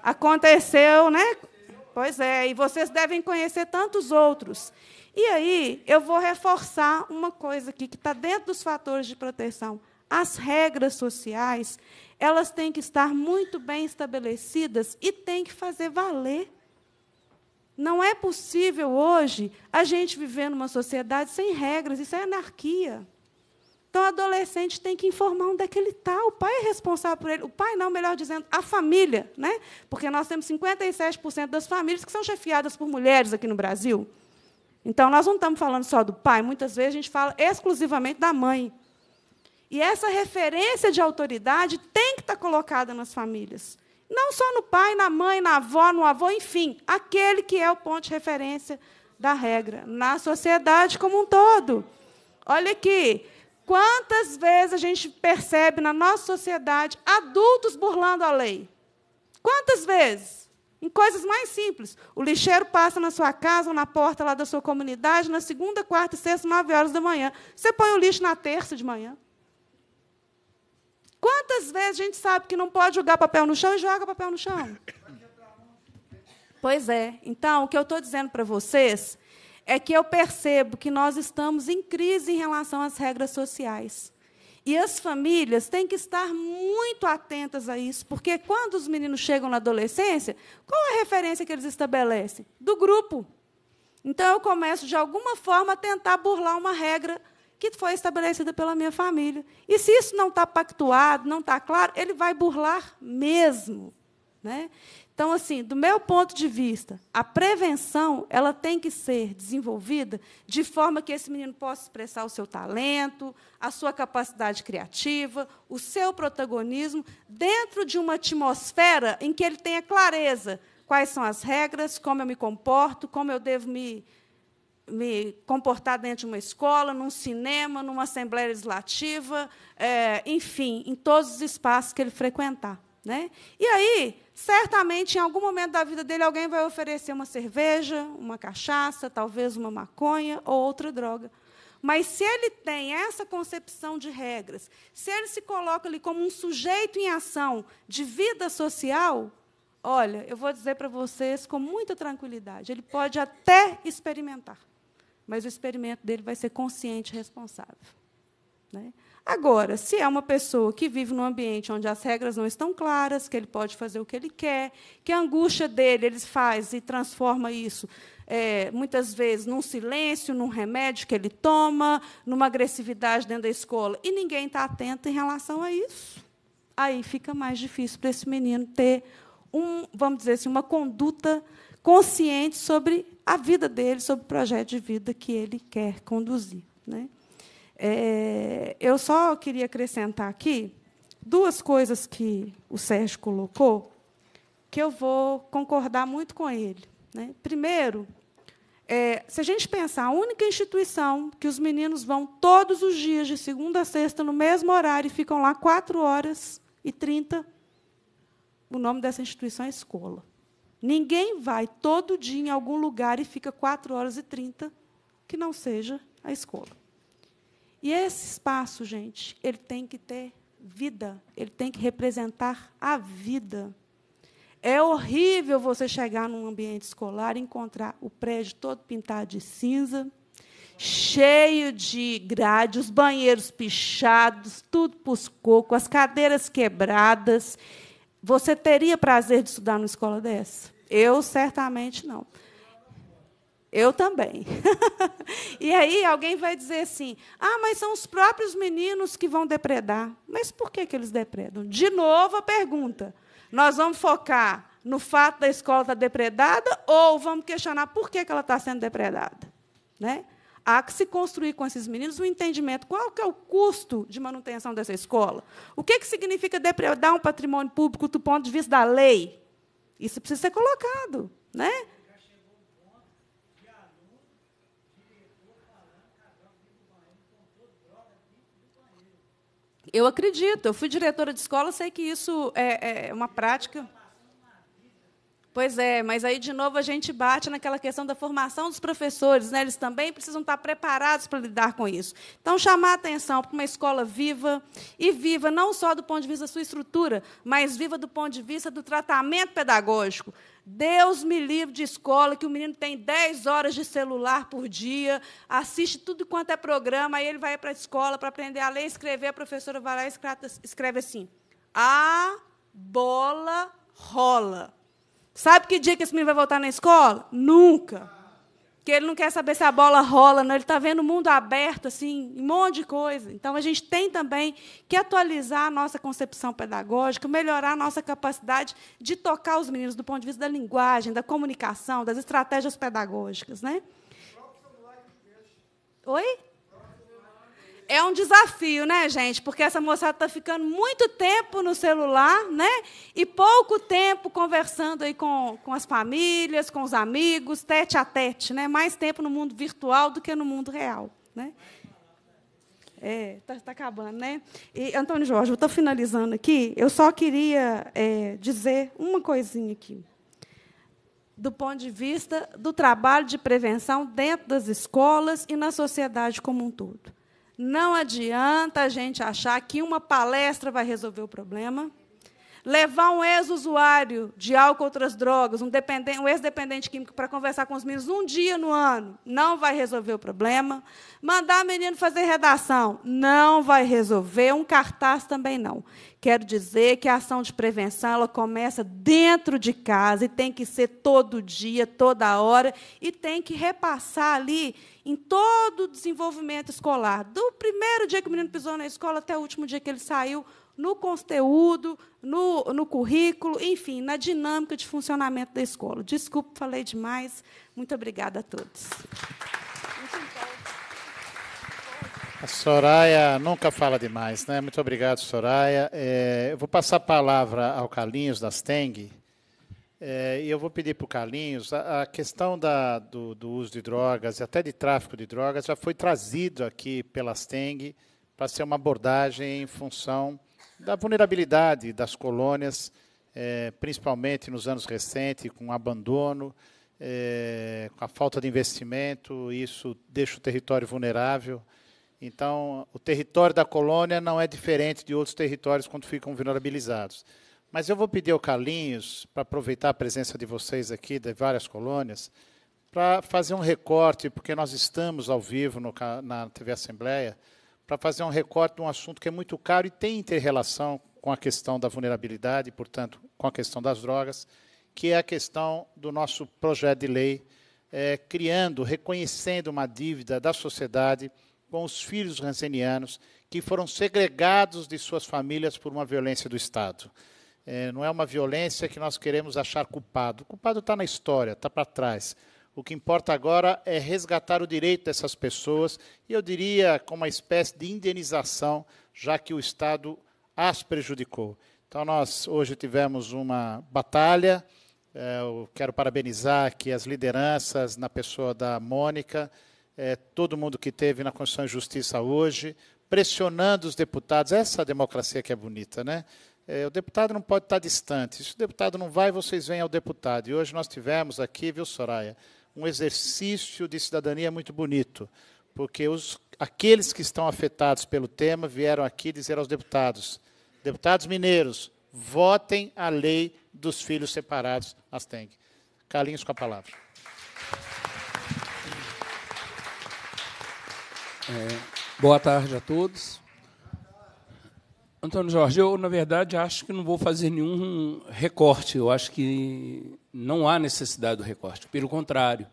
Aconteceu, né? Pois é, e vocês devem conhecer tantos outros. E aí, eu vou reforçar uma coisa aqui que está dentro dos fatores de proteção. As regras sociais, elas têm que estar muito bem estabelecidas e têm que fazer valer. Não é possível hoje a gente viver numa sociedade sem regras, isso é anarquia. Então, o adolescente tem que informar onde é que ele está. O pai é responsável por ele. O pai, não, melhor dizendo, a família, né? porque nós temos 57% das famílias que são chefiadas por mulheres aqui no Brasil. Então, nós não estamos falando só do pai, muitas vezes a gente fala exclusivamente da mãe. E essa referência de autoridade tem que estar tá colocada nas famílias. Não só no pai, na mãe, na avó, no avô, enfim, aquele que é o ponto de referência da regra, na sociedade como um todo. Olha aqui, quantas vezes a gente percebe na nossa sociedade adultos burlando a lei? Quantas vezes? Em coisas mais simples. O lixeiro passa na sua casa ou na porta lá da sua comunidade na segunda, quarta e sexta, nove horas da manhã. Você põe o lixo na terça de manhã. Quantas vezes a gente sabe que não pode jogar papel no chão e joga papel no chão? Pois é. Então, o que eu estou dizendo para vocês é que eu percebo que nós estamos em crise em relação às regras sociais. E as famílias têm que estar muito atentas a isso, porque quando os meninos chegam na adolescência, qual é a referência que eles estabelecem? Do grupo. Então eu começo de alguma forma a tentar burlar uma regra que foi estabelecida pela minha família. E se isso não está pactuado, não está claro, ele vai burlar mesmo. Né? Então, assim, do meu ponto de vista, a prevenção ela tem que ser desenvolvida de forma que esse menino possa expressar o seu talento, a sua capacidade criativa, o seu protagonismo, dentro de uma atmosfera em que ele tenha clareza quais são as regras, como eu me comporto, como eu devo me me comportar dentro de uma escola, num cinema, numa assembleia legislativa, é, enfim, em todos os espaços que ele frequentar. Né? E aí, certamente, em algum momento da vida dele, alguém vai oferecer uma cerveja, uma cachaça, talvez uma maconha ou outra droga. Mas se ele tem essa concepção de regras, se ele se coloca ali como um sujeito em ação de vida social, olha, eu vou dizer para vocês com muita tranquilidade, ele pode até experimentar mas o experimento dele vai ser consciente e responsável. Né? Agora, se é uma pessoa que vive num ambiente onde as regras não estão claras, que ele pode fazer o que ele quer, que a angústia dele ele faz e transforma isso, é, muitas vezes, num silêncio, num remédio que ele toma, numa agressividade dentro da escola, e ninguém está atento em relação a isso, aí fica mais difícil para esse menino ter um, vamos dizer assim, uma conduta consciente sobre a vida dele, sobre o projeto de vida que ele quer conduzir. Né? É, eu só queria acrescentar aqui duas coisas que o Sérgio colocou, que eu vou concordar muito com ele. Né? Primeiro, é, se a gente pensar, a única instituição que os meninos vão todos os dias, de segunda a sexta, no mesmo horário, e ficam lá 4 horas e 30, o nome dessa instituição é escola. Ninguém vai todo dia em algum lugar e fica 4 horas e 30 que não seja a escola. E esse espaço, gente, ele tem que ter vida, ele tem que representar a vida. É horrível você chegar num ambiente escolar e encontrar o prédio todo pintado de cinza, cheio de grade, os banheiros pichados, tudo para os cocos, as cadeiras quebradas, você teria prazer de estudar numa escola dessa? Eu certamente não. Eu também. e aí alguém vai dizer assim: ah, mas são os próprios meninos que vão depredar. Mas por que, que eles depredam? De novo a pergunta. Nós vamos focar no fato da escola estar depredada ou vamos questionar por que, que ela está sendo depredada? Né? há que se construir com esses meninos um entendimento. Qual que é o custo de manutenção dessa escola? O que, que significa depredar um patrimônio público do ponto de vista da lei? Isso precisa ser colocado. Né? Eu acredito. Eu fui diretora de escola, sei que isso é, é uma prática. Pois é, mas aí de novo a gente bate naquela questão da formação dos professores, né? Eles também precisam estar preparados para lidar com isso. Então chamar a atenção para uma escola viva e viva não só do ponto de vista da sua estrutura, mas viva do ponto de vista do tratamento pedagógico. Deus me livre de escola, que o menino tem 10 horas de celular por dia, assiste tudo quanto é programa, aí ele vai para a escola para aprender a ler e escrever, a professora vai lá e escreve assim: a bola rola. Sabe que dia que esse menino vai voltar na escola? Nunca. Porque ele não quer saber se a bola rola, não. Ele está vendo o mundo aberto, assim, um monte de coisa. Então, a gente tem também que atualizar a nossa concepção pedagógica, melhorar a nossa capacidade de tocar os meninos do ponto de vista da linguagem, da comunicação, das estratégias pedagógicas. Né? Oi? É um desafio, né, gente? Porque essa moçada está ficando muito tempo no celular, né? E pouco tempo conversando aí com, com as famílias, com os amigos, tete a tete, né? Mais tempo no mundo virtual do que no mundo real, né? É, está tá acabando, né? E, Antônio Jorge, eu estou finalizando aqui. Eu só queria é, dizer uma coisinha aqui. Do ponto de vista do trabalho de prevenção dentro das escolas e na sociedade como um todo. Não adianta a gente achar que uma palestra vai resolver o problema levar um ex-usuário de álcool ou outras drogas, um, um ex-dependente químico, para conversar com os meninos um dia no ano, não vai resolver o problema. Mandar menino fazer redação, não vai resolver. Um cartaz também não. Quero dizer que a ação de prevenção ela começa dentro de casa e tem que ser todo dia, toda hora, e tem que repassar ali em todo o desenvolvimento escolar. Do primeiro dia que o menino pisou na escola até o último dia que ele saiu, no conteúdo, no, no currículo, enfim, na dinâmica de funcionamento da escola. Desculpe, falei demais. Muito obrigada a todos. A Soraya nunca fala demais, né? Muito obrigado, Soraya. É, eu vou passar a palavra ao Carlinhos da Teng. É, e eu vou pedir para o Carlinhos, a, a questão da, do, do, uso de drogas e até de tráfico de drogas já foi trazido aqui pela Teng para ser uma abordagem em função da vulnerabilidade das colônias, é, principalmente nos anos recentes, com abandono, é, com a falta de investimento, isso deixa o território vulnerável. Então, o território da colônia não é diferente de outros territórios quando ficam vulnerabilizados. Mas eu vou pedir ao Carlinhos, para aproveitar a presença de vocês aqui, de várias colônias, para fazer um recorte, porque nós estamos ao vivo no, na TV Assembleia, para fazer um recorte de um assunto que é muito caro e tem interrelação com a questão da vulnerabilidade, portanto, com a questão das drogas, que é a questão do nosso projeto de lei é, criando, reconhecendo uma dívida da sociedade com os filhos rancenianos que foram segregados de suas famílias por uma violência do Estado. É, não é uma violência que nós queremos achar culpado. O culpado está na história, está para trás. O que importa agora é resgatar o direito dessas pessoas, e eu diria com uma espécie de indenização, já que o Estado as prejudicou. Então, nós hoje tivemos uma batalha. Eh, eu quero parabenizar aqui as lideranças, na pessoa da Mônica, eh, todo mundo que teve na Constituição de Justiça hoje, pressionando os deputados. Essa democracia que é bonita, né? Eh, o deputado não pode estar distante. Se o deputado não vai, vocês vêm ao deputado. E hoje nós tivemos aqui, viu, Soraya, um exercício de cidadania muito bonito, porque os, aqueles que estão afetados pelo tema vieram aqui dizer aos deputados: deputados mineiros, votem a lei dos filhos separados, Asteng. Carlinhos com a palavra. É, boa tarde a todos. Antônio Jorge, eu, na verdade, acho que não vou fazer nenhum recorte. Eu acho que não há necessidade do recorte. Pelo contrário,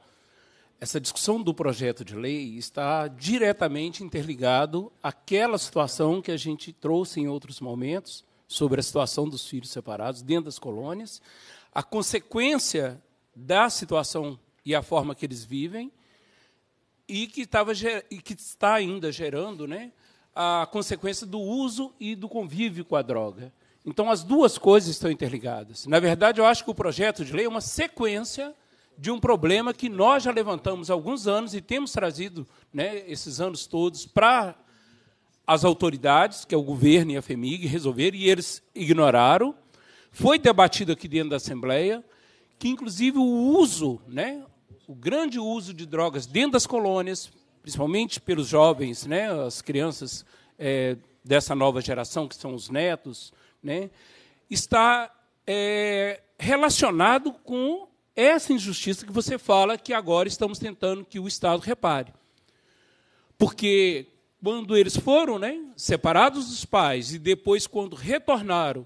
essa discussão do projeto de lei está diretamente interligado àquela situação que a gente trouxe em outros momentos sobre a situação dos filhos separados dentro das colônias, a consequência da situação e a forma que eles vivem e que, estava, e que está ainda gerando, né, a consequência do uso e do convívio com a droga. Então, as duas coisas estão interligadas. Na verdade, eu acho que o projeto de lei é uma sequência de um problema que nós já levantamos há alguns anos e temos trazido né, esses anos todos para as autoridades, que é o governo e a FEMIG, resolver, e eles ignoraram. Foi debatido aqui dentro da Assembleia que, inclusive, o uso, né, o grande uso de drogas dentro das colônias, principalmente pelos jovens, né, as crianças é, dessa nova geração, que são os netos, né, está é, relacionado com essa injustiça que você fala que agora estamos tentando que o Estado repare. Porque quando eles foram né, separados dos pais e depois, quando retornaram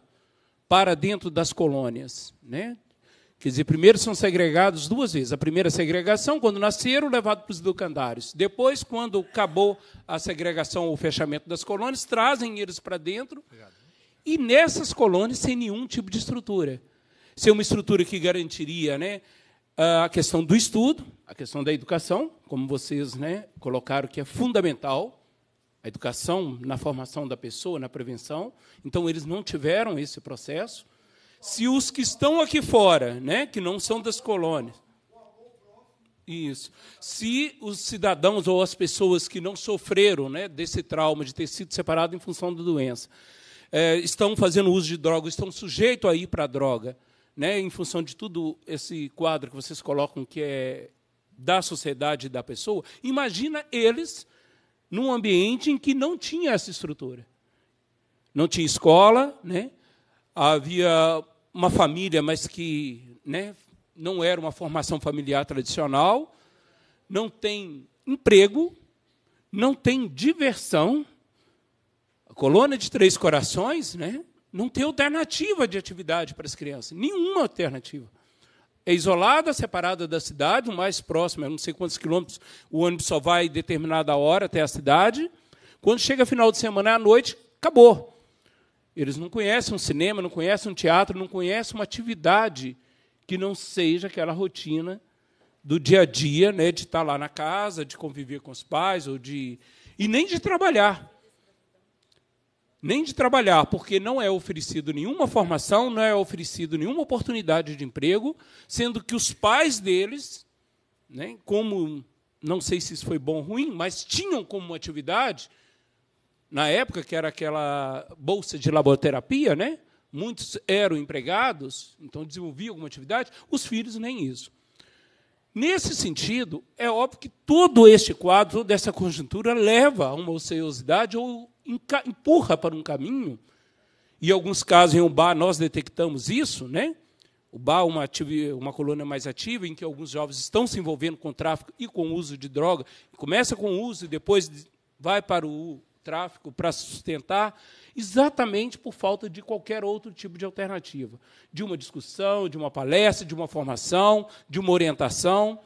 para dentro das colônias, né, Quer dizer, primeiro são segregados duas vezes. A primeira segregação, quando nasceram, levados para os educandários. Depois, quando acabou a segregação ou o fechamento das colônias, trazem eles para dentro. Obrigado. E nessas colônias, sem nenhum tipo de estrutura. Sem uma estrutura que garantiria né, a questão do estudo, a questão da educação, como vocês né, colocaram que é fundamental, a educação na formação da pessoa, na prevenção. Então, eles não tiveram esse processo se os que estão aqui fora, né, que não são das colônias, isso. Se os cidadãos ou as pessoas que não sofreram né, desse trauma de ter sido separado em função da doença é, estão fazendo uso de droga, estão sujeitos a ir para a droga, né, em função de tudo esse quadro que vocês colocam que é da sociedade e da pessoa, imagina eles num ambiente em que não tinha essa estrutura. Não tinha escola, né? havia uma família, mas que né, não era uma formação familiar tradicional, não tem emprego, não tem diversão. A colônia de três corações né, não tem alternativa de atividade para as crianças, nenhuma alternativa. É isolada, separada da cidade, o mais próximo, eu não sei quantos quilômetros, o ônibus só vai determinada hora até a cidade. Quando chega final de semana à noite, acabou. Eles não conhecem um cinema, não conhecem um teatro, não conhecem uma atividade que não seja aquela rotina do dia a dia, né, de estar lá na casa, de conviver com os pais ou de e nem de trabalhar. Nem de trabalhar, porque não é oferecido nenhuma formação, não é oferecido nenhuma oportunidade de emprego, sendo que os pais deles, né, como não sei se isso foi bom ou ruim, mas tinham como atividade na época, que era aquela bolsa de laboterapia, né? muitos eram empregados, então desenvolviam alguma atividade, os filhos nem isso. Nesse sentido, é óbvio que todo este quadro, toda essa conjuntura, leva a uma ociosidade ou empurra para um caminho. Em alguns casos, em bar nós detectamos isso. Né? O bar uma, uma colônia mais ativa, em que alguns jovens estão se envolvendo com tráfico e com uso de droga. Começa com o uso e depois vai para o tráfico para sustentar, exatamente por falta de qualquer outro tipo de alternativa, de uma discussão, de uma palestra, de uma formação, de uma orientação.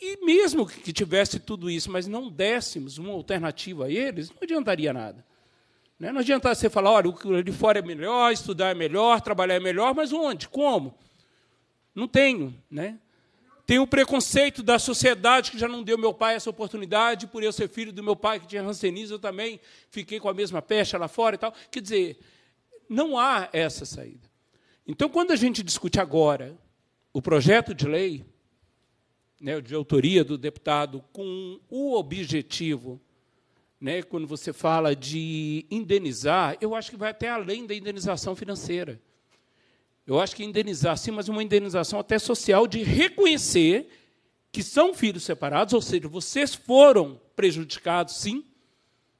E mesmo que tivesse tudo isso, mas não dessemos uma alternativa a eles, não adiantaria nada. Né? Não adianta você falar, olha, o que ali fora é melhor, estudar é melhor, trabalhar é melhor, mas onde? Como? Não tenho. Né? Tenho o preconceito da sociedade que já não deu meu pai essa oportunidade, por eu ser filho do meu pai que tinha rancenismo, eu também fiquei com a mesma peste lá fora e tal. Quer dizer, não há essa saída. Então, quando a gente discute agora o projeto de lei, né, de autoria do deputado, com o objetivo, né, quando você fala de indenizar, eu acho que vai até além da indenização financeira. Eu acho que indenizar, sim, mas uma indenização até social de reconhecer que são filhos separados, ou seja, vocês foram prejudicados, sim,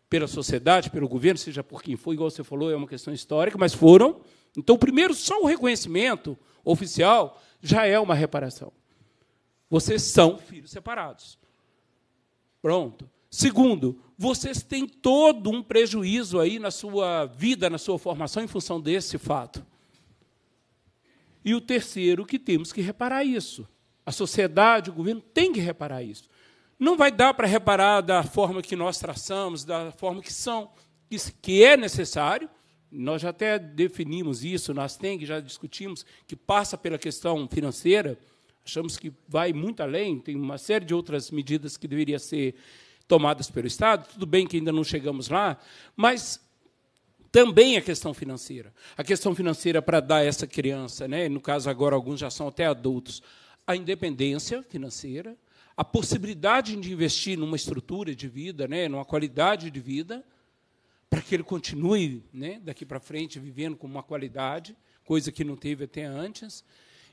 pela sociedade, pelo governo, seja por quem for, igual você falou, é uma questão histórica, mas foram. Então, primeiro, só o reconhecimento oficial já é uma reparação. Vocês são filhos separados. Pronto. Segundo, vocês têm todo um prejuízo aí na sua vida, na sua formação, em função desse fato. E o terceiro, que temos que reparar isso. A sociedade, o governo tem que reparar isso. Não vai dar para reparar da forma que nós traçamos, da forma que são, que é necessário. Nós já até definimos isso, nós tem já discutimos que passa pela questão financeira. Achamos que vai muito além, tem uma série de outras medidas que deveriam ser tomadas pelo Estado. Tudo bem que ainda não chegamos lá, mas também a questão financeira. A questão financeira para dar a essa criança, né, no caso agora alguns já são até adultos, a independência financeira, a possibilidade de investir numa estrutura de vida, né, numa qualidade de vida, para que ele continue né, daqui para frente vivendo com uma qualidade, coisa que não teve até antes.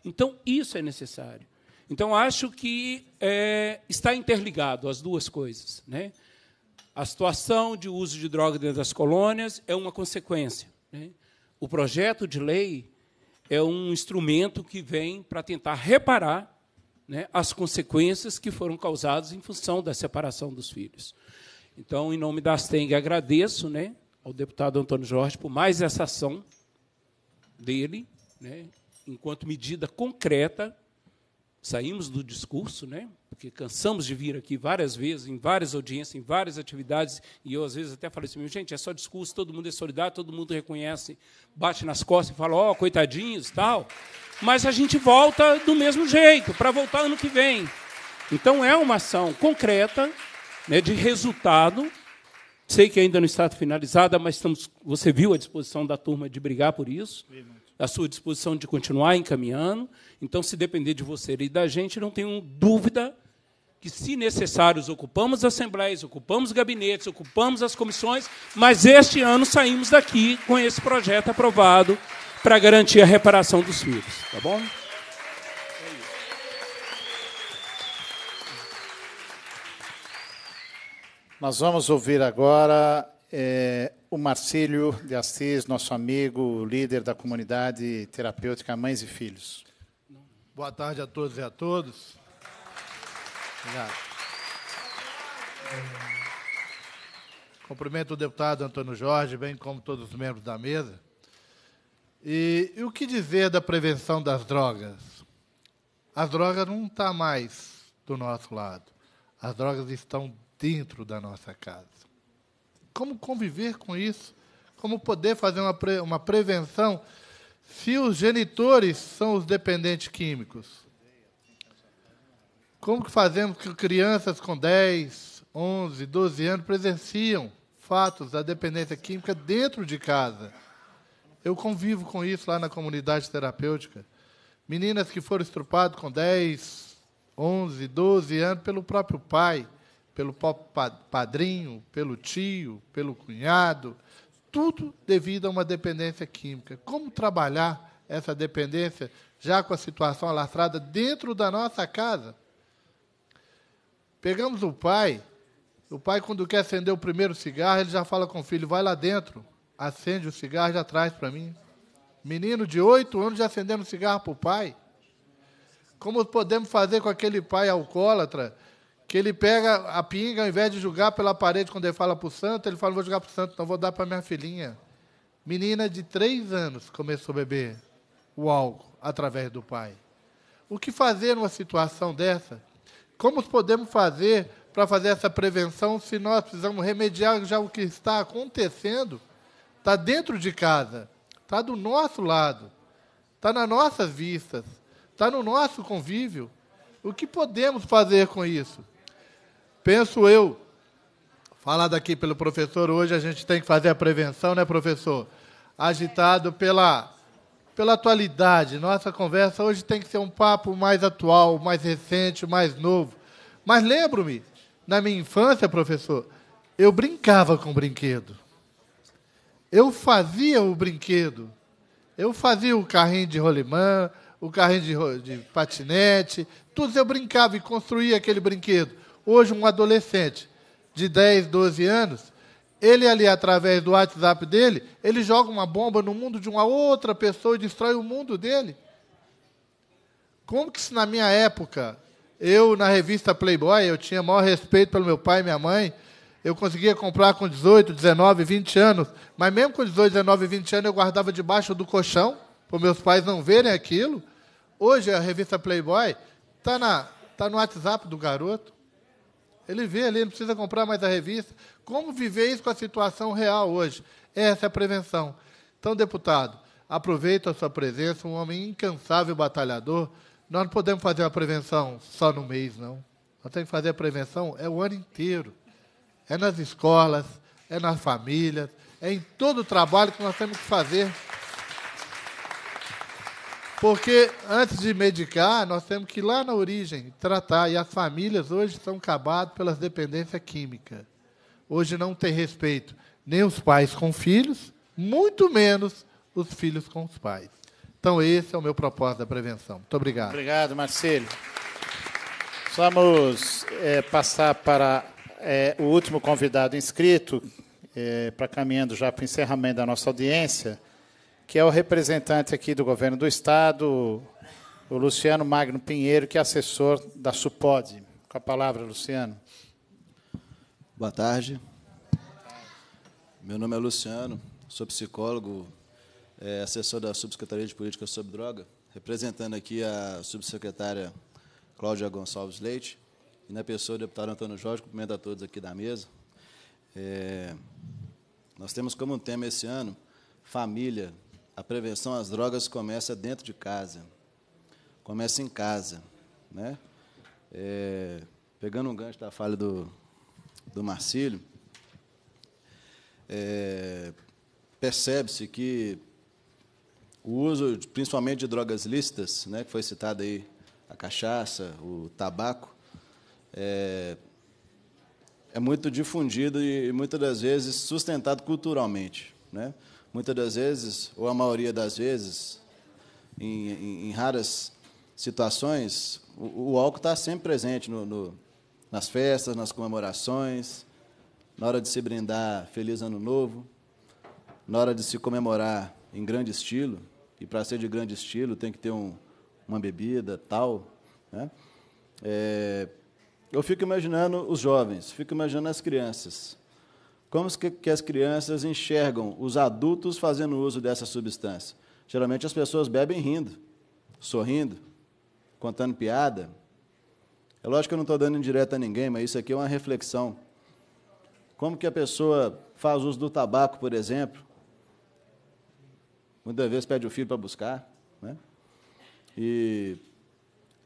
Então, isso é necessário. Então, acho que é, está interligado as duas coisas. Né? A situação de uso de droga dentro das colônias é uma consequência. Né? O projeto de lei é um instrumento que vem para tentar reparar né, as consequências que foram causadas em função da separação dos filhos. Então, em nome da Asteng, agradeço né, ao deputado Antônio Jorge por mais essa ação dele, né, enquanto medida concreta. Saímos do discurso, né, porque cansamos de vir aqui várias vezes, em várias audiências, em várias atividades, e eu às vezes até falei assim, gente, é só discurso, todo mundo é solidário, todo mundo reconhece, bate nas costas e fala, ó, oh, coitadinhos, tal. Mas a gente volta do mesmo jeito, para voltar ano que vem. Então é uma ação concreta, né, de resultado. Sei que ainda não está finalizada, mas estamos, você viu a disposição da turma de brigar por isso a sua disposição de continuar encaminhando. Então, se depender de você e da gente, não tenho dúvida que, se necessários, ocupamos assembleias, ocupamos gabinetes, ocupamos as comissões, mas este ano saímos daqui com esse projeto aprovado para garantir a reparação dos filhos. Tá bom? Nós vamos ouvir agora é, o Marcílio de Assis, nosso amigo, líder da comunidade terapêutica Mães e Filhos. Boa tarde a todos e a todos. Obrigado. Cumprimento o deputado Antônio Jorge, bem como todos os membros da mesa. E, e o que dizer da prevenção das drogas? As drogas não estão tá mais do nosso lado. As drogas estão dentro da nossa casa. Como conviver com isso? Como poder fazer uma, pre uma prevenção se os genitores são os dependentes químicos? Como que fazemos que crianças com 10, 11, 12 anos presenciam fatos da dependência química dentro de casa? Eu convivo com isso lá na comunidade terapêutica. Meninas que foram estrupadas com 10, 11, 12 anos pelo próprio pai, pelo padrinho, pelo tio, pelo cunhado, tudo devido a uma dependência química. Como trabalhar essa dependência já com a situação alastrada dentro da nossa casa? Pegamos o pai, o pai, quando quer acender o primeiro cigarro, ele já fala com o filho: vai lá dentro, acende o cigarro já traz para mim. Menino de oito anos já acendendo cigarro para o pai. Como podemos fazer com aquele pai alcoólatra que ele pega a pinga, ao invés de jogar pela parede quando ele fala para o santo, ele fala: vou jogar para o santo, não vou dar para minha filhinha. Menina de três anos começou a beber o álcool através do pai. O que fazer numa situação dessa? Como podemos fazer para fazer essa prevenção se nós precisamos remediar já o que está acontecendo? Está dentro de casa, está do nosso lado, está nas nossas vistas, está no nosso convívio. O que podemos fazer com isso? Penso eu, falado aqui pelo professor, hoje a gente tem que fazer a prevenção, né, professor? Agitado pela pela atualidade. Nossa conversa hoje tem que ser um papo mais atual, mais recente, mais novo. Mas lembro-me, na minha infância, professor, eu brincava com brinquedo. Eu fazia o brinquedo. Eu fazia o carrinho de rolimã, o carrinho de, de patinete, tudo eu brincava e construía aquele brinquedo. Hoje, um adolescente de 10, 12 anos ele ali, através do WhatsApp dele, ele joga uma bomba no mundo de uma outra pessoa e destrói o mundo dele. Como que se na minha época, eu na revista Playboy, eu tinha maior respeito pelo meu pai e minha mãe, eu conseguia comprar com 18, 19, 20 anos, mas mesmo com 18, 19, 20 anos eu guardava debaixo do colchão, para meus pais não verem aquilo. Hoje a revista Playboy está tá no WhatsApp do garoto. Ele vê ali, não precisa comprar mais a revista. Como viver isso com a situação real hoje? Essa é a prevenção. Então, deputado, aproveito a sua presença, um homem incansável batalhador. Nós não podemos fazer a prevenção só no mês, não. Nós temos que fazer a prevenção é o ano inteiro. É nas escolas, é nas famílias, é em todo o trabalho que nós temos que fazer porque antes de medicar, nós temos que ir lá na origem tratar. E as famílias hoje são acabadas pelas dependências químicas. Hoje não tem respeito nem os pais com filhos, muito menos os filhos com os pais. Então, esse é o meu propósito da prevenção. Muito obrigado. Obrigado, Marcelo. Vamos é, passar para é, o último convidado inscrito, é, para caminhando já para o encerramento da nossa audiência que é o representante aqui do governo do Estado, o Luciano Magno Pinheiro, que é assessor da SUPOD. Com a palavra, Luciano. Boa tarde. Meu nome é Luciano, sou psicólogo, é, assessor da Subsecretaria de Política sobre Droga, representando aqui a subsecretária Cláudia Gonçalves Leite, e na pessoa do deputado Antônio Jorge, cumprimento a todos aqui da mesa. É, nós temos como tema esse ano família, a prevenção às drogas começa dentro de casa, começa em casa. Né? É, pegando um gancho da falha do, do Marcílio, é, percebe-se que o uso, principalmente de drogas lícitas, né, que foi citada aí a cachaça, o tabaco, é, é muito difundido e muitas das vezes sustentado culturalmente, né? Muitas das vezes, ou a maioria das vezes, em, em, em raras situações, o, o álcool está sempre presente no, no, nas festas, nas comemorações, na hora de se brindar Feliz Ano Novo, na hora de se comemorar em grande estilo, e para ser de grande estilo tem que ter um, uma bebida tal. Né? É, eu fico imaginando os jovens, fico imaginando as crianças. Como que as crianças enxergam os adultos fazendo uso dessa substância? Geralmente as pessoas bebem rindo, sorrindo, contando piada. É lógico que eu não estou dando indireta a ninguém, mas isso aqui é uma reflexão. Como que a pessoa faz uso do tabaco, por exemplo? Muitas vezes pede o filho para buscar. Né? E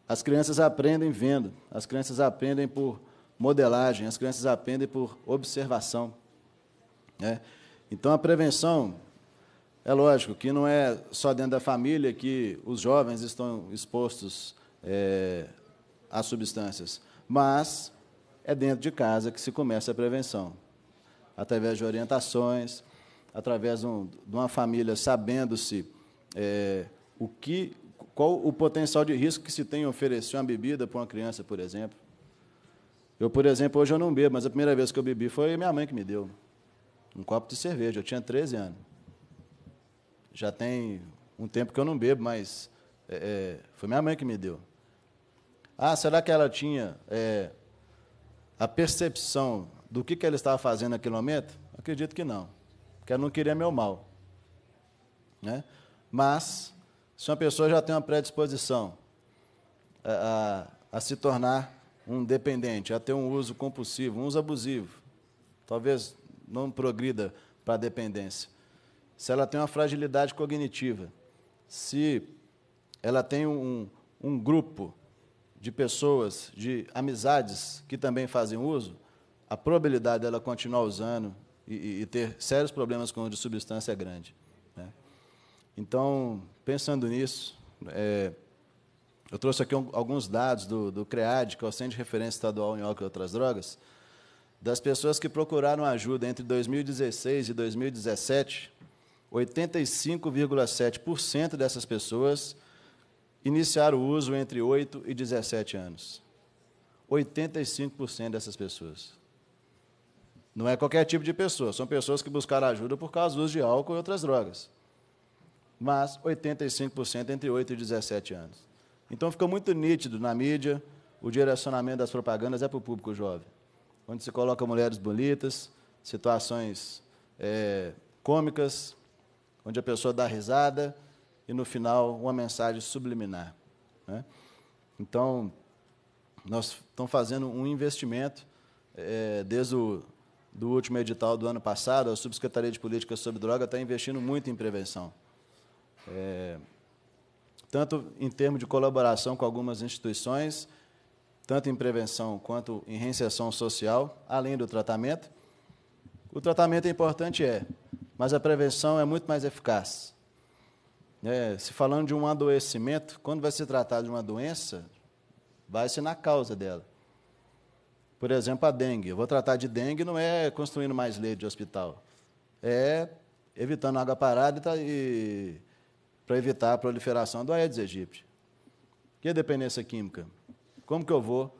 as crianças aprendem vendo, as crianças aprendem por modelagem, as crianças aprendem por observação. Né? Então, a prevenção, é lógico que não é só dentro da família que os jovens estão expostos é, substâncias, mas é dentro de casa que se começa a prevenção, através de orientações, através de, um, de uma família sabendo-se é, o que, qual o potencial de risco que se tem oferecer uma bebida para uma criança, por exemplo. Eu, por exemplo, hoje eu não bebo, mas a primeira vez que eu bebi foi minha mãe que me deu. Um copo de cerveja. Eu tinha 13 anos. Já tem um tempo que eu não bebo, mas é, é, foi minha mãe que me deu. Ah, será que ela tinha é, a percepção do que, que ela estava fazendo naquele momento? Acredito que não. Porque ela não queria meu mal. Né? Mas, se uma pessoa já tem uma predisposição a, a, a se tornar um dependente, a ter um uso compulsivo, um uso abusivo, talvez não progrida para a dependência, se ela tem uma fragilidade cognitiva, se ela tem um, um grupo de pessoas, de amizades que também fazem uso, a probabilidade dela continuar usando e, e ter sérios problemas com o de substância é grande. Né? Então, pensando nisso, é, eu trouxe aqui um, alguns dados do, do CREAD, que é o Centro de Referência Estadual em Álcool e Outras Drogas, das pessoas que procuraram ajuda entre 2016 e 2017, 85,7% dessas pessoas iniciaram o uso entre 8 e 17 anos. 85% dessas pessoas. Não é qualquer tipo de pessoa, são pessoas que buscaram ajuda por causa do uso de álcool e outras drogas. Mas 85% entre 8 e 17 anos. Então fica muito nítido na mídia o direcionamento das propagandas é para o público jovem onde se coloca mulheres bonitas, situações é, cômicas, onde a pessoa dá risada e no final uma mensagem subliminar. Né? Então, nós estamos fazendo um investimento é, desde o do último edital do ano passado, a Subsecretaria de Políticas sobre Droga está investindo muito em prevenção. É, tanto em termos de colaboração com algumas instituições, tanto em prevenção quanto em reinserção social, além do tratamento. O tratamento é importante, é, mas a prevenção é muito mais eficaz. É, se falando de um adoecimento, quando vai se tratar de uma doença, vai-se na causa dela. Por exemplo, a dengue. Eu vou tratar de dengue não é construindo mais leite de hospital, é evitando água parada e, tá, para evitar a proliferação do Aedes aegypti. E a dependência química? Como que eu vou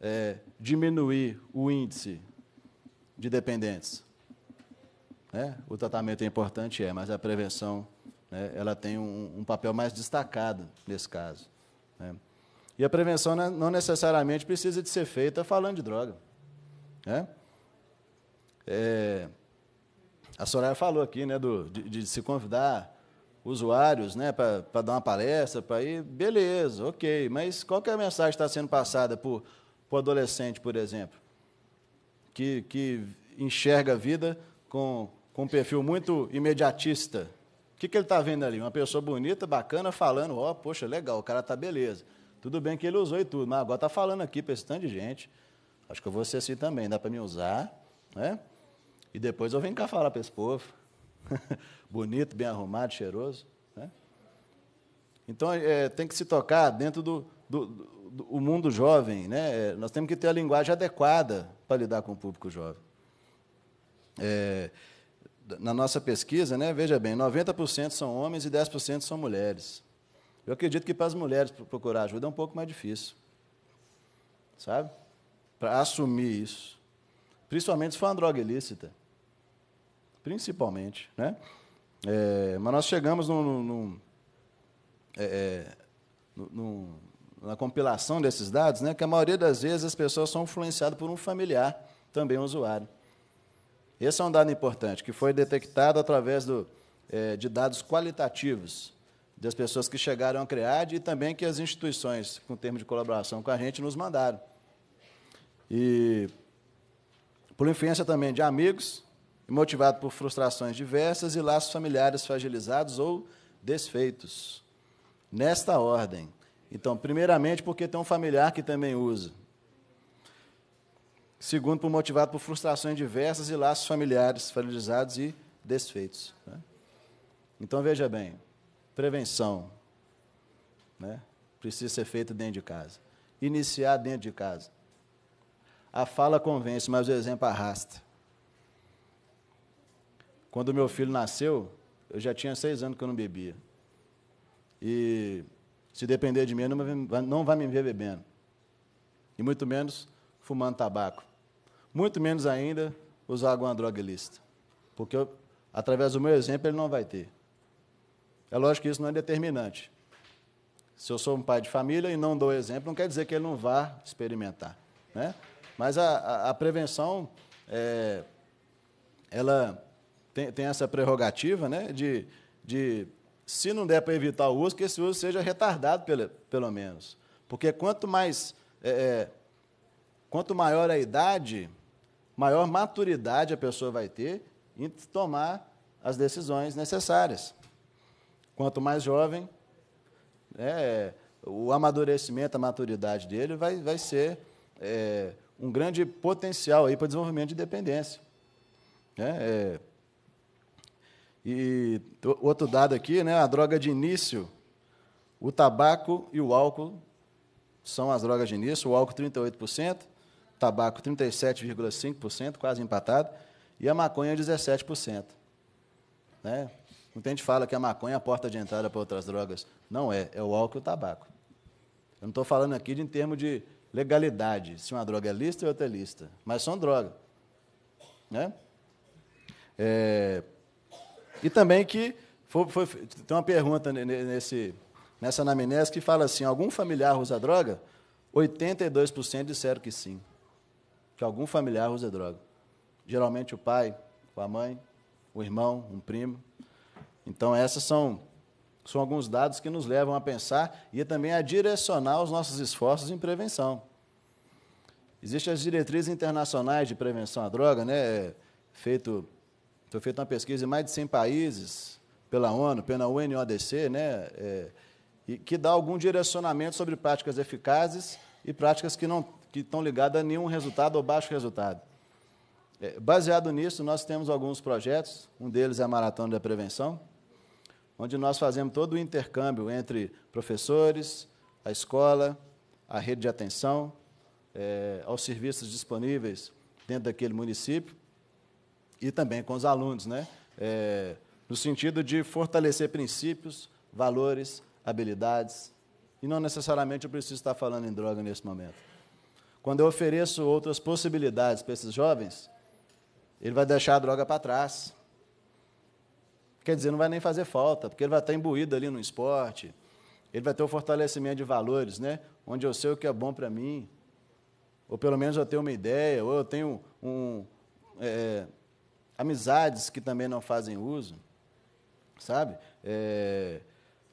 é, diminuir o índice de dependentes? É, o tratamento é importante, é, mas a prevenção né, ela tem um, um, papel mais destacado nesse caso. Né? E a prevenção não é, necessariamente precisa de ser feita falando de droga. Né? É, a Soraya falou aqui né, do, de, de se convidar usuários né, para dar uma palestra, para ir, beleza, ok. Mas qual que é a mensagem que está sendo passada por o adolescente, por exemplo, que, que enxerga a vida com, com um perfil muito imediatista? O que, que ele está vendo ali? Uma pessoa bonita, bacana, falando, ó, oh, poxa, legal, o cara tá beleza. Tudo bem que ele usou e tudo, mas agora está falando aqui para esse tanto de gente. Acho que eu vou ser assim também, dá para me usar, né? E depois eu venho cá falar para esse povo. bonito, bem arrumado, cheiroso. Né? Então, é, tem que se tocar dentro do, do, do, do mundo jovem. Né? É, nós temos que ter a linguagem adequada para lidar com o público jovem. É, na nossa pesquisa, né, veja bem, 90% são homens e 10% são mulheres. Eu acredito que para as mulheres procurar ajuda é um pouco mais difícil. Sabe? Para assumir isso. Principalmente se for uma droga ilícita principalmente, né? É, mas nós chegamos no é, é na compilação desses dados, né, que a maioria das vezes as pessoas são influenciadas por um familiar, também um usuário. Esse é um dado importante, que foi detectado através do, é, de dados qualitativos das pessoas que chegaram a CREAD e também que as instituições, com termo de colaboração com a gente, nos mandaram. E por influência também de amigos, motivado por frustrações diversas e laços familiares fragilizados ou desfeitos. Nesta ordem. Então, primeiramente, porque tem um familiar que também usa. Segundo, por motivado por frustrações diversas e laços familiares fragilizados e desfeitos. Né? Então, veja bem: prevenção né? precisa ser feita dentro de casa. Iniciar dentro de casa. A fala convence, mas o exemplo arrasta. Quando meu filho nasceu, eu já tinha seis anos que eu não bebia. E se depender de mim, não vai me ver bebendo. E muito menos fumando tabaco. Muito menos ainda usar alguma droga ilícita. Porque, eu, através do meu exemplo, ele não vai ter. É lógico que isso não é determinante. Se eu sou um pai de família e não dou exemplo, não quer dizer que ele não vá experimentar. Né? Mas a, a, a prevenção, é, ela tem, tem essa prerrogativa né, de, de, se não der para evitar o uso, que esse uso seja retardado, pelo, pelo menos. Porque quanto mais. É, é, quanto maior a idade, maior maturidade a pessoa vai ter em tomar as decisões necessárias. Quanto mais jovem, é, o amadurecimento, a maturidade dele vai, vai ser é, um grande potencial para o desenvolvimento de dependência. Né, é, e outro dado aqui, né? A droga de início, o tabaco e o álcool são as drogas de início. O álcool 38%, tabaco 37,5%, quase empatado, e a maconha 17%. Né? Muita gente fala que a maconha é a porta de entrada para outras drogas. Não é, é o álcool e o tabaco. Eu não estou falando aqui de, em termos de legalidade, se uma droga é lista ou outra é lista, mas são drogas. Né? É, e também que foi, foi, tem uma pergunta nesse, nessa anamnese que fala assim: algum familiar usa droga? 82% disseram que sim, que algum familiar usa droga. Geralmente o pai, a mãe, o irmão, um primo. Então, esses são, são alguns dados que nos levam a pensar e também a direcionar os nossos esforços em prevenção. Existem as diretrizes internacionais de prevenção à droga, né? É feito foi feita uma pesquisa em mais de 100 países pela ONU, pela UNODC, né, é, e que dá algum direcionamento sobre práticas eficazes e práticas que não que estão ligadas a nenhum resultado ou baixo resultado. É, baseado nisso, nós temos alguns projetos, um deles é a Maratona da Prevenção, onde nós fazemos todo o intercâmbio entre professores, a escola, a rede de atenção, é, aos serviços disponíveis dentro daquele município, e também com os alunos, né? É, no sentido de fortalecer princípios, valores, habilidades, e não necessariamente eu preciso estar falando em droga nesse momento. Quando eu ofereço outras possibilidades para esses jovens, ele vai deixar a droga para trás. Quer dizer, não vai nem fazer falta, porque ele vai estar imbuído ali no esporte, ele vai ter o fortalecimento de valores, né? onde eu sei o que é bom para mim, ou pelo menos eu tenho uma ideia, ou eu tenho um, é, amizades que também não fazem uso, sabe? É,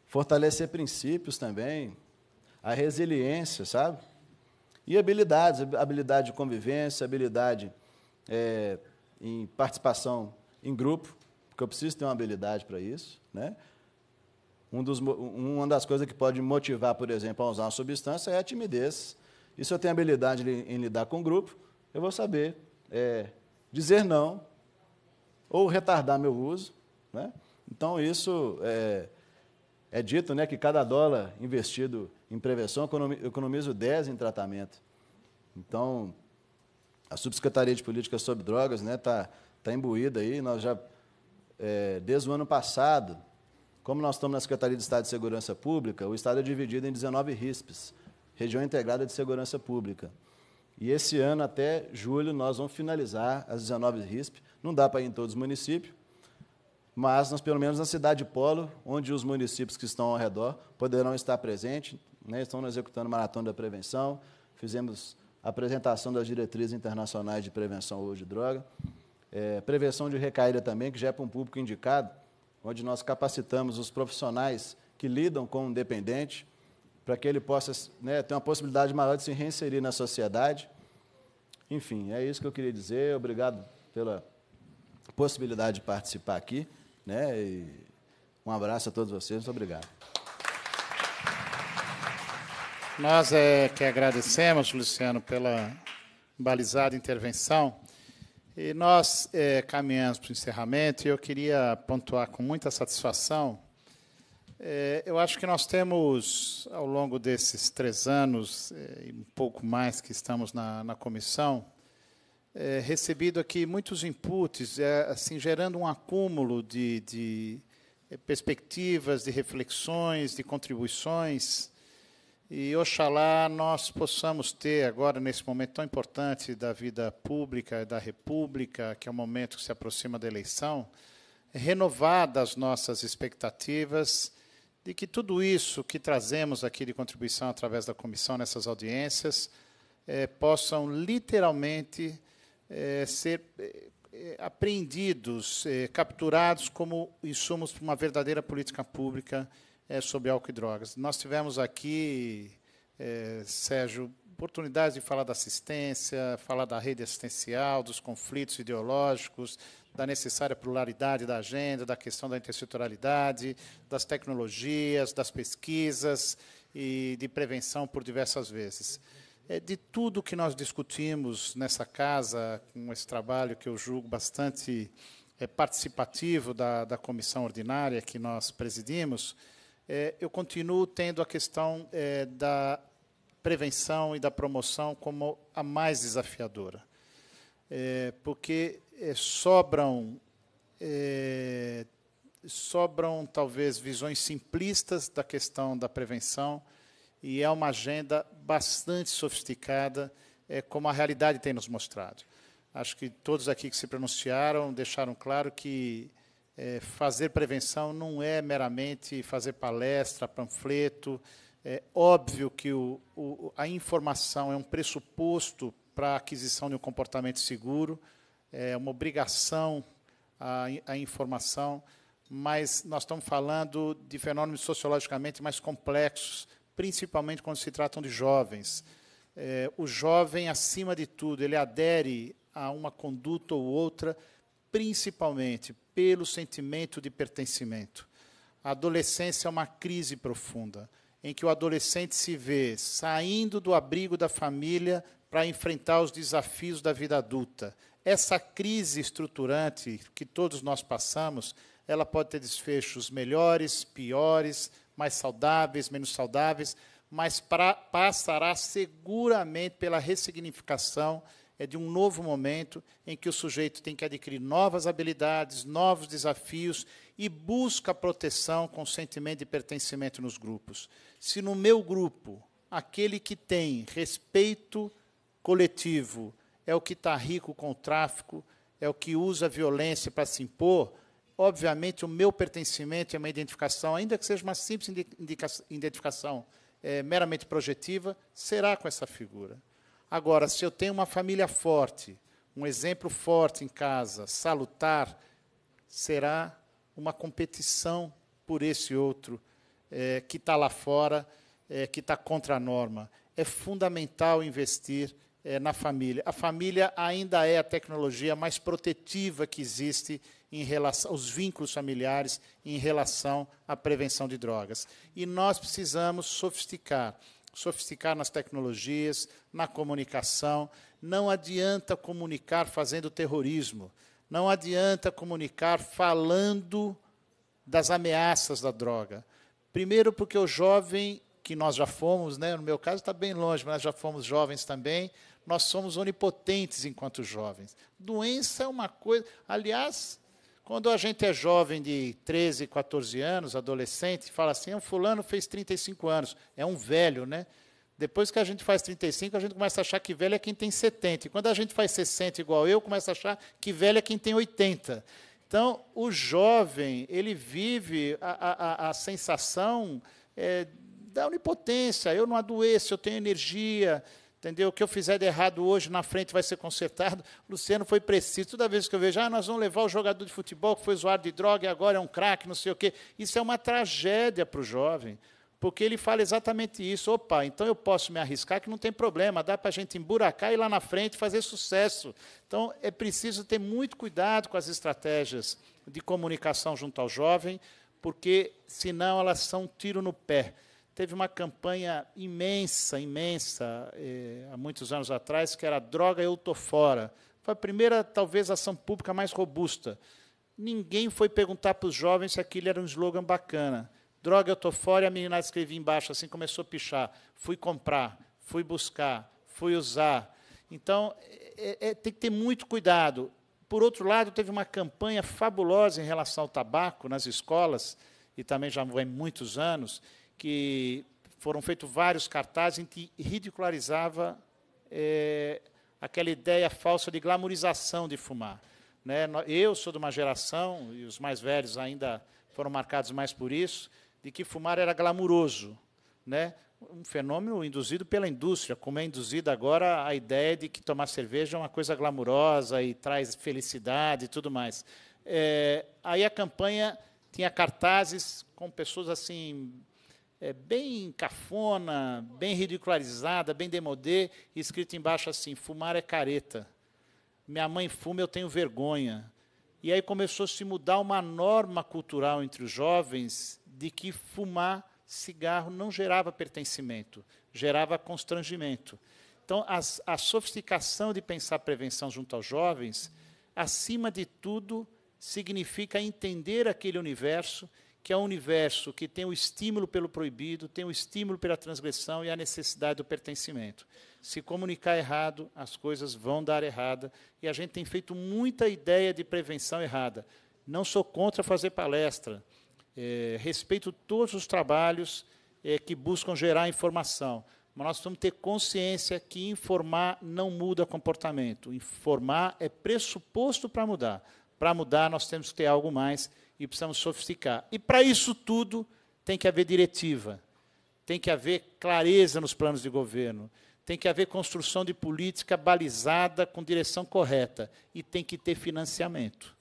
fortalecer princípios também, a resiliência, sabe? E habilidades, habilidade de convivência, habilidade é, em participação em grupo, porque eu preciso ter uma habilidade para isso, né? Um dos, uma das coisas que pode motivar, por exemplo, a usar uma substância é a timidez. E se eu tenho habilidade em lidar com o grupo, eu vou saber é, dizer não ou retardar meu uso. Né? Então, isso é, é dito né, que cada dólar investido em prevenção, economizo 10 em tratamento. Então, a Subsecretaria de políticas sobre Drogas está né, tá, tá imbuída aí. Nós já, é, desde o ano passado, como nós estamos na Secretaria de Estado de Segurança Pública, o Estado é dividido em 19 RISPs, Região Integrada de Segurança Pública. E esse ano, até julho, nós vamos finalizar as 19 RISPs. Não dá para ir em todos os municípios, mas nós, pelo menos na cidade de Polo, onde os municípios que estão ao redor poderão estar presentes. Né? Estão executando maratona da prevenção, fizemos a apresentação das diretrizes internacionais de prevenção hoje de droga, é, prevenção de recaída também, que já é para um público indicado, onde nós capacitamos os profissionais que lidam com o dependente, para que ele possa né, ter uma possibilidade maior de se reinserir na sociedade. Enfim, é isso que eu queria dizer. Obrigado pela possibilidade de participar aqui. Né? E um abraço a todos vocês, muito obrigado. Nós é que agradecemos, Luciano, pela balizada intervenção. E nós é, caminhamos para o encerramento e eu queria pontuar com muita satisfação. É, eu acho que nós temos, ao longo desses três anos, é, e é, um pouco mais que estamos na, na comissão, é, recebido aqui muitos inputs, é, assim, gerando um acúmulo de, de é, perspectivas, de reflexões, de contribuições. E oxalá nós possamos ter agora, nesse momento tão importante da vida pública, da República, que é o momento que se aproxima da eleição, renovadas as nossas expectativas de que tudo isso que trazemos aqui de contribuição através da comissão nessas audiências eh, possam literalmente é, ser é, é, apreendidos, é, capturados como insumos para uma verdadeira política pública é, sobre álcool e drogas. Nós tivemos aqui, é, Sérgio, oportunidades de falar da assistência, falar da rede assistencial, dos conflitos ideológicos, da necessária pluralidade da agenda, da questão da intersetorialidade, das tecnologias, das pesquisas e de prevenção por diversas vezes. É, de tudo que nós discutimos nessa casa, com esse trabalho que eu julgo bastante é, participativo da, da comissão ordinária que nós presidimos, é, eu continuo tendo a questão da prevenção e da promoção como a mais desafiadora. porque sobram sobram talvez visões simplistas da questão da prevenção e é uma agenda bastante sofisticada, é, como a realidade tem nos mostrado. Acho que todos aqui que se pronunciaram deixaram claro que é, fazer prevenção não é meramente fazer palestra, panfleto. É óbvio que o, o, a informação é um pressuposto para a aquisição de um comportamento seguro, é uma obrigação a, a informação, mas nós estamos falando de fenômenos sociologicamente mais complexos, principalmente quando se tratam de jovens. É, o jovem, acima de tudo, ele adere a uma conduta ou outra, principalmente pelo sentimento de pertencimento. A adolescência é uma crise profunda, em que o adolescente se vê saindo do abrigo da família para enfrentar os desafios da vida adulta. Essa crise estruturante que todos nós passamos, ela pode ter desfechos melhores, piores, mais saudáveis, menos saudáveis, mas pra, passará seguramente pela ressignificação é de um novo momento em que o sujeito tem que adquirir novas habilidades, novos desafios e busca proteção com sentimento de pertencimento nos grupos. Se no meu grupo, aquele que tem respeito coletivo é o que está rico com o tráfico, é o que usa a violência para se impor, Obviamente, o meu pertencimento e a minha identificação, ainda que seja uma simples identificação é, meramente projetiva, será com essa figura. Agora, se eu tenho uma família forte, um exemplo forte em casa, salutar, será uma competição por esse outro é, que está lá fora, é, que está contra a norma. É fundamental investir é, na família. A família ainda é a tecnologia mais protetiva que existe em relação aos vínculos familiares em relação à prevenção de drogas. E nós precisamos sofisticar, sofisticar nas tecnologias, na comunicação. Não adianta comunicar fazendo terrorismo. Não adianta comunicar falando das ameaças da droga. Primeiro, porque o jovem, que nós já fomos, né, no meu caso está bem longe, mas já fomos jovens também, nós somos onipotentes enquanto jovens. Doença é uma coisa. Aliás, quando a gente é jovem de 13, 14 anos, adolescente, fala assim, um é, fulano fez 35 anos, é um velho, né? Depois que a gente faz 35, a gente começa a achar que velho é quem tem 70. E quando a gente faz 60 igual eu, começa a achar que velho é quem tem 80. Então, o jovem, ele vive a, a, a sensação é, da onipotência. Eu não adoeço, eu tenho energia, Entendeu? O que eu fizer de errado hoje, na frente vai ser consertado. Luciano foi preciso. Toda vez que eu vejo, ah, nós vamos levar o jogador de futebol que foi usuário de droga e agora é um craque, não sei o quê. Isso é uma tragédia para o jovem, porque ele fala exatamente isso. Opa, então eu posso me arriscar, que não tem problema, dá para a gente emburacar e ir lá na frente fazer sucesso. Então é preciso ter muito cuidado com as estratégias de comunicação junto ao jovem, porque senão elas são um tiro no pé teve uma campanha imensa, imensa, eh, há muitos anos atrás, que era Droga Eu Tô Fora. Foi a primeira, talvez, ação pública mais robusta. Ninguém foi perguntar para os jovens se aquilo era um slogan bacana. Droga Eu Tô Fora, e a menina escrevia embaixo, assim, começou a pichar. Fui comprar, fui buscar, fui usar. Então, é, é, é, tem que ter muito cuidado. Por outro lado, teve uma campanha fabulosa em relação ao tabaco nas escolas, e também já vai muitos anos, que foram feitos vários cartazes em que ridicularizava é, aquela ideia falsa de glamorização de fumar. Né? Eu sou de uma geração, e os mais velhos ainda foram marcados mais por isso, de que fumar era glamuroso. Né? Um fenômeno induzido pela indústria, como é induzida agora a ideia de que tomar cerveja é uma coisa glamurosa e traz felicidade e tudo mais. É, aí a campanha tinha cartazes com pessoas assim é, bem cafona, bem ridicularizada, bem demodê, escrito embaixo assim: fumar é careta. Minha mãe fuma, eu tenho vergonha. E aí começou a se mudar uma norma cultural entre os jovens de que fumar cigarro não gerava pertencimento, gerava constrangimento. Então, a sofisticação de pensar prevenção junto aos jovens, acima de tudo, significa entender aquele universo que é um universo que tem o estímulo pelo proibido, tem o estímulo pela transgressão e a necessidade do pertencimento. Se comunicar errado, as coisas vão dar errada, e a gente tem feito muita ideia de prevenção errada. Não sou contra fazer palestra, é, respeito todos os trabalhos é, que buscam gerar informação, mas nós temos que ter consciência que informar não muda comportamento. Informar é pressuposto para mudar. Para mudar, nós temos que ter algo mais e precisamos sofisticar. E para isso tudo tem que haver diretiva, tem que haver clareza nos planos de governo, tem que haver construção de política balizada com direção correta e tem que ter financiamento.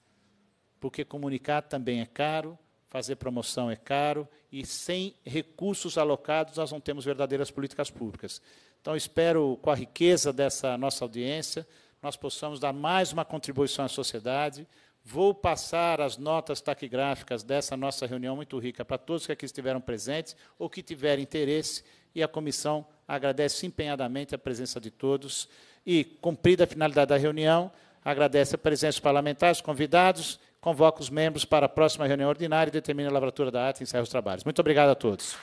Porque comunicar também é caro, fazer promoção é caro e sem recursos alocados nós não temos verdadeiras políticas públicas. Então espero com a riqueza dessa nossa audiência nós possamos dar mais uma contribuição à sociedade Vou passar as notas taquigráficas dessa nossa reunião muito rica para todos que aqui estiveram presentes ou que tiverem interesse, e a comissão agradece empenhadamente a presença de todos. E, cumprida a finalidade da reunião, agradece a presença dos parlamentares, convidados, convoca os membros para a próxima reunião ordinária e determina a lavratura da ata e encerra os trabalhos. Muito obrigado a todos.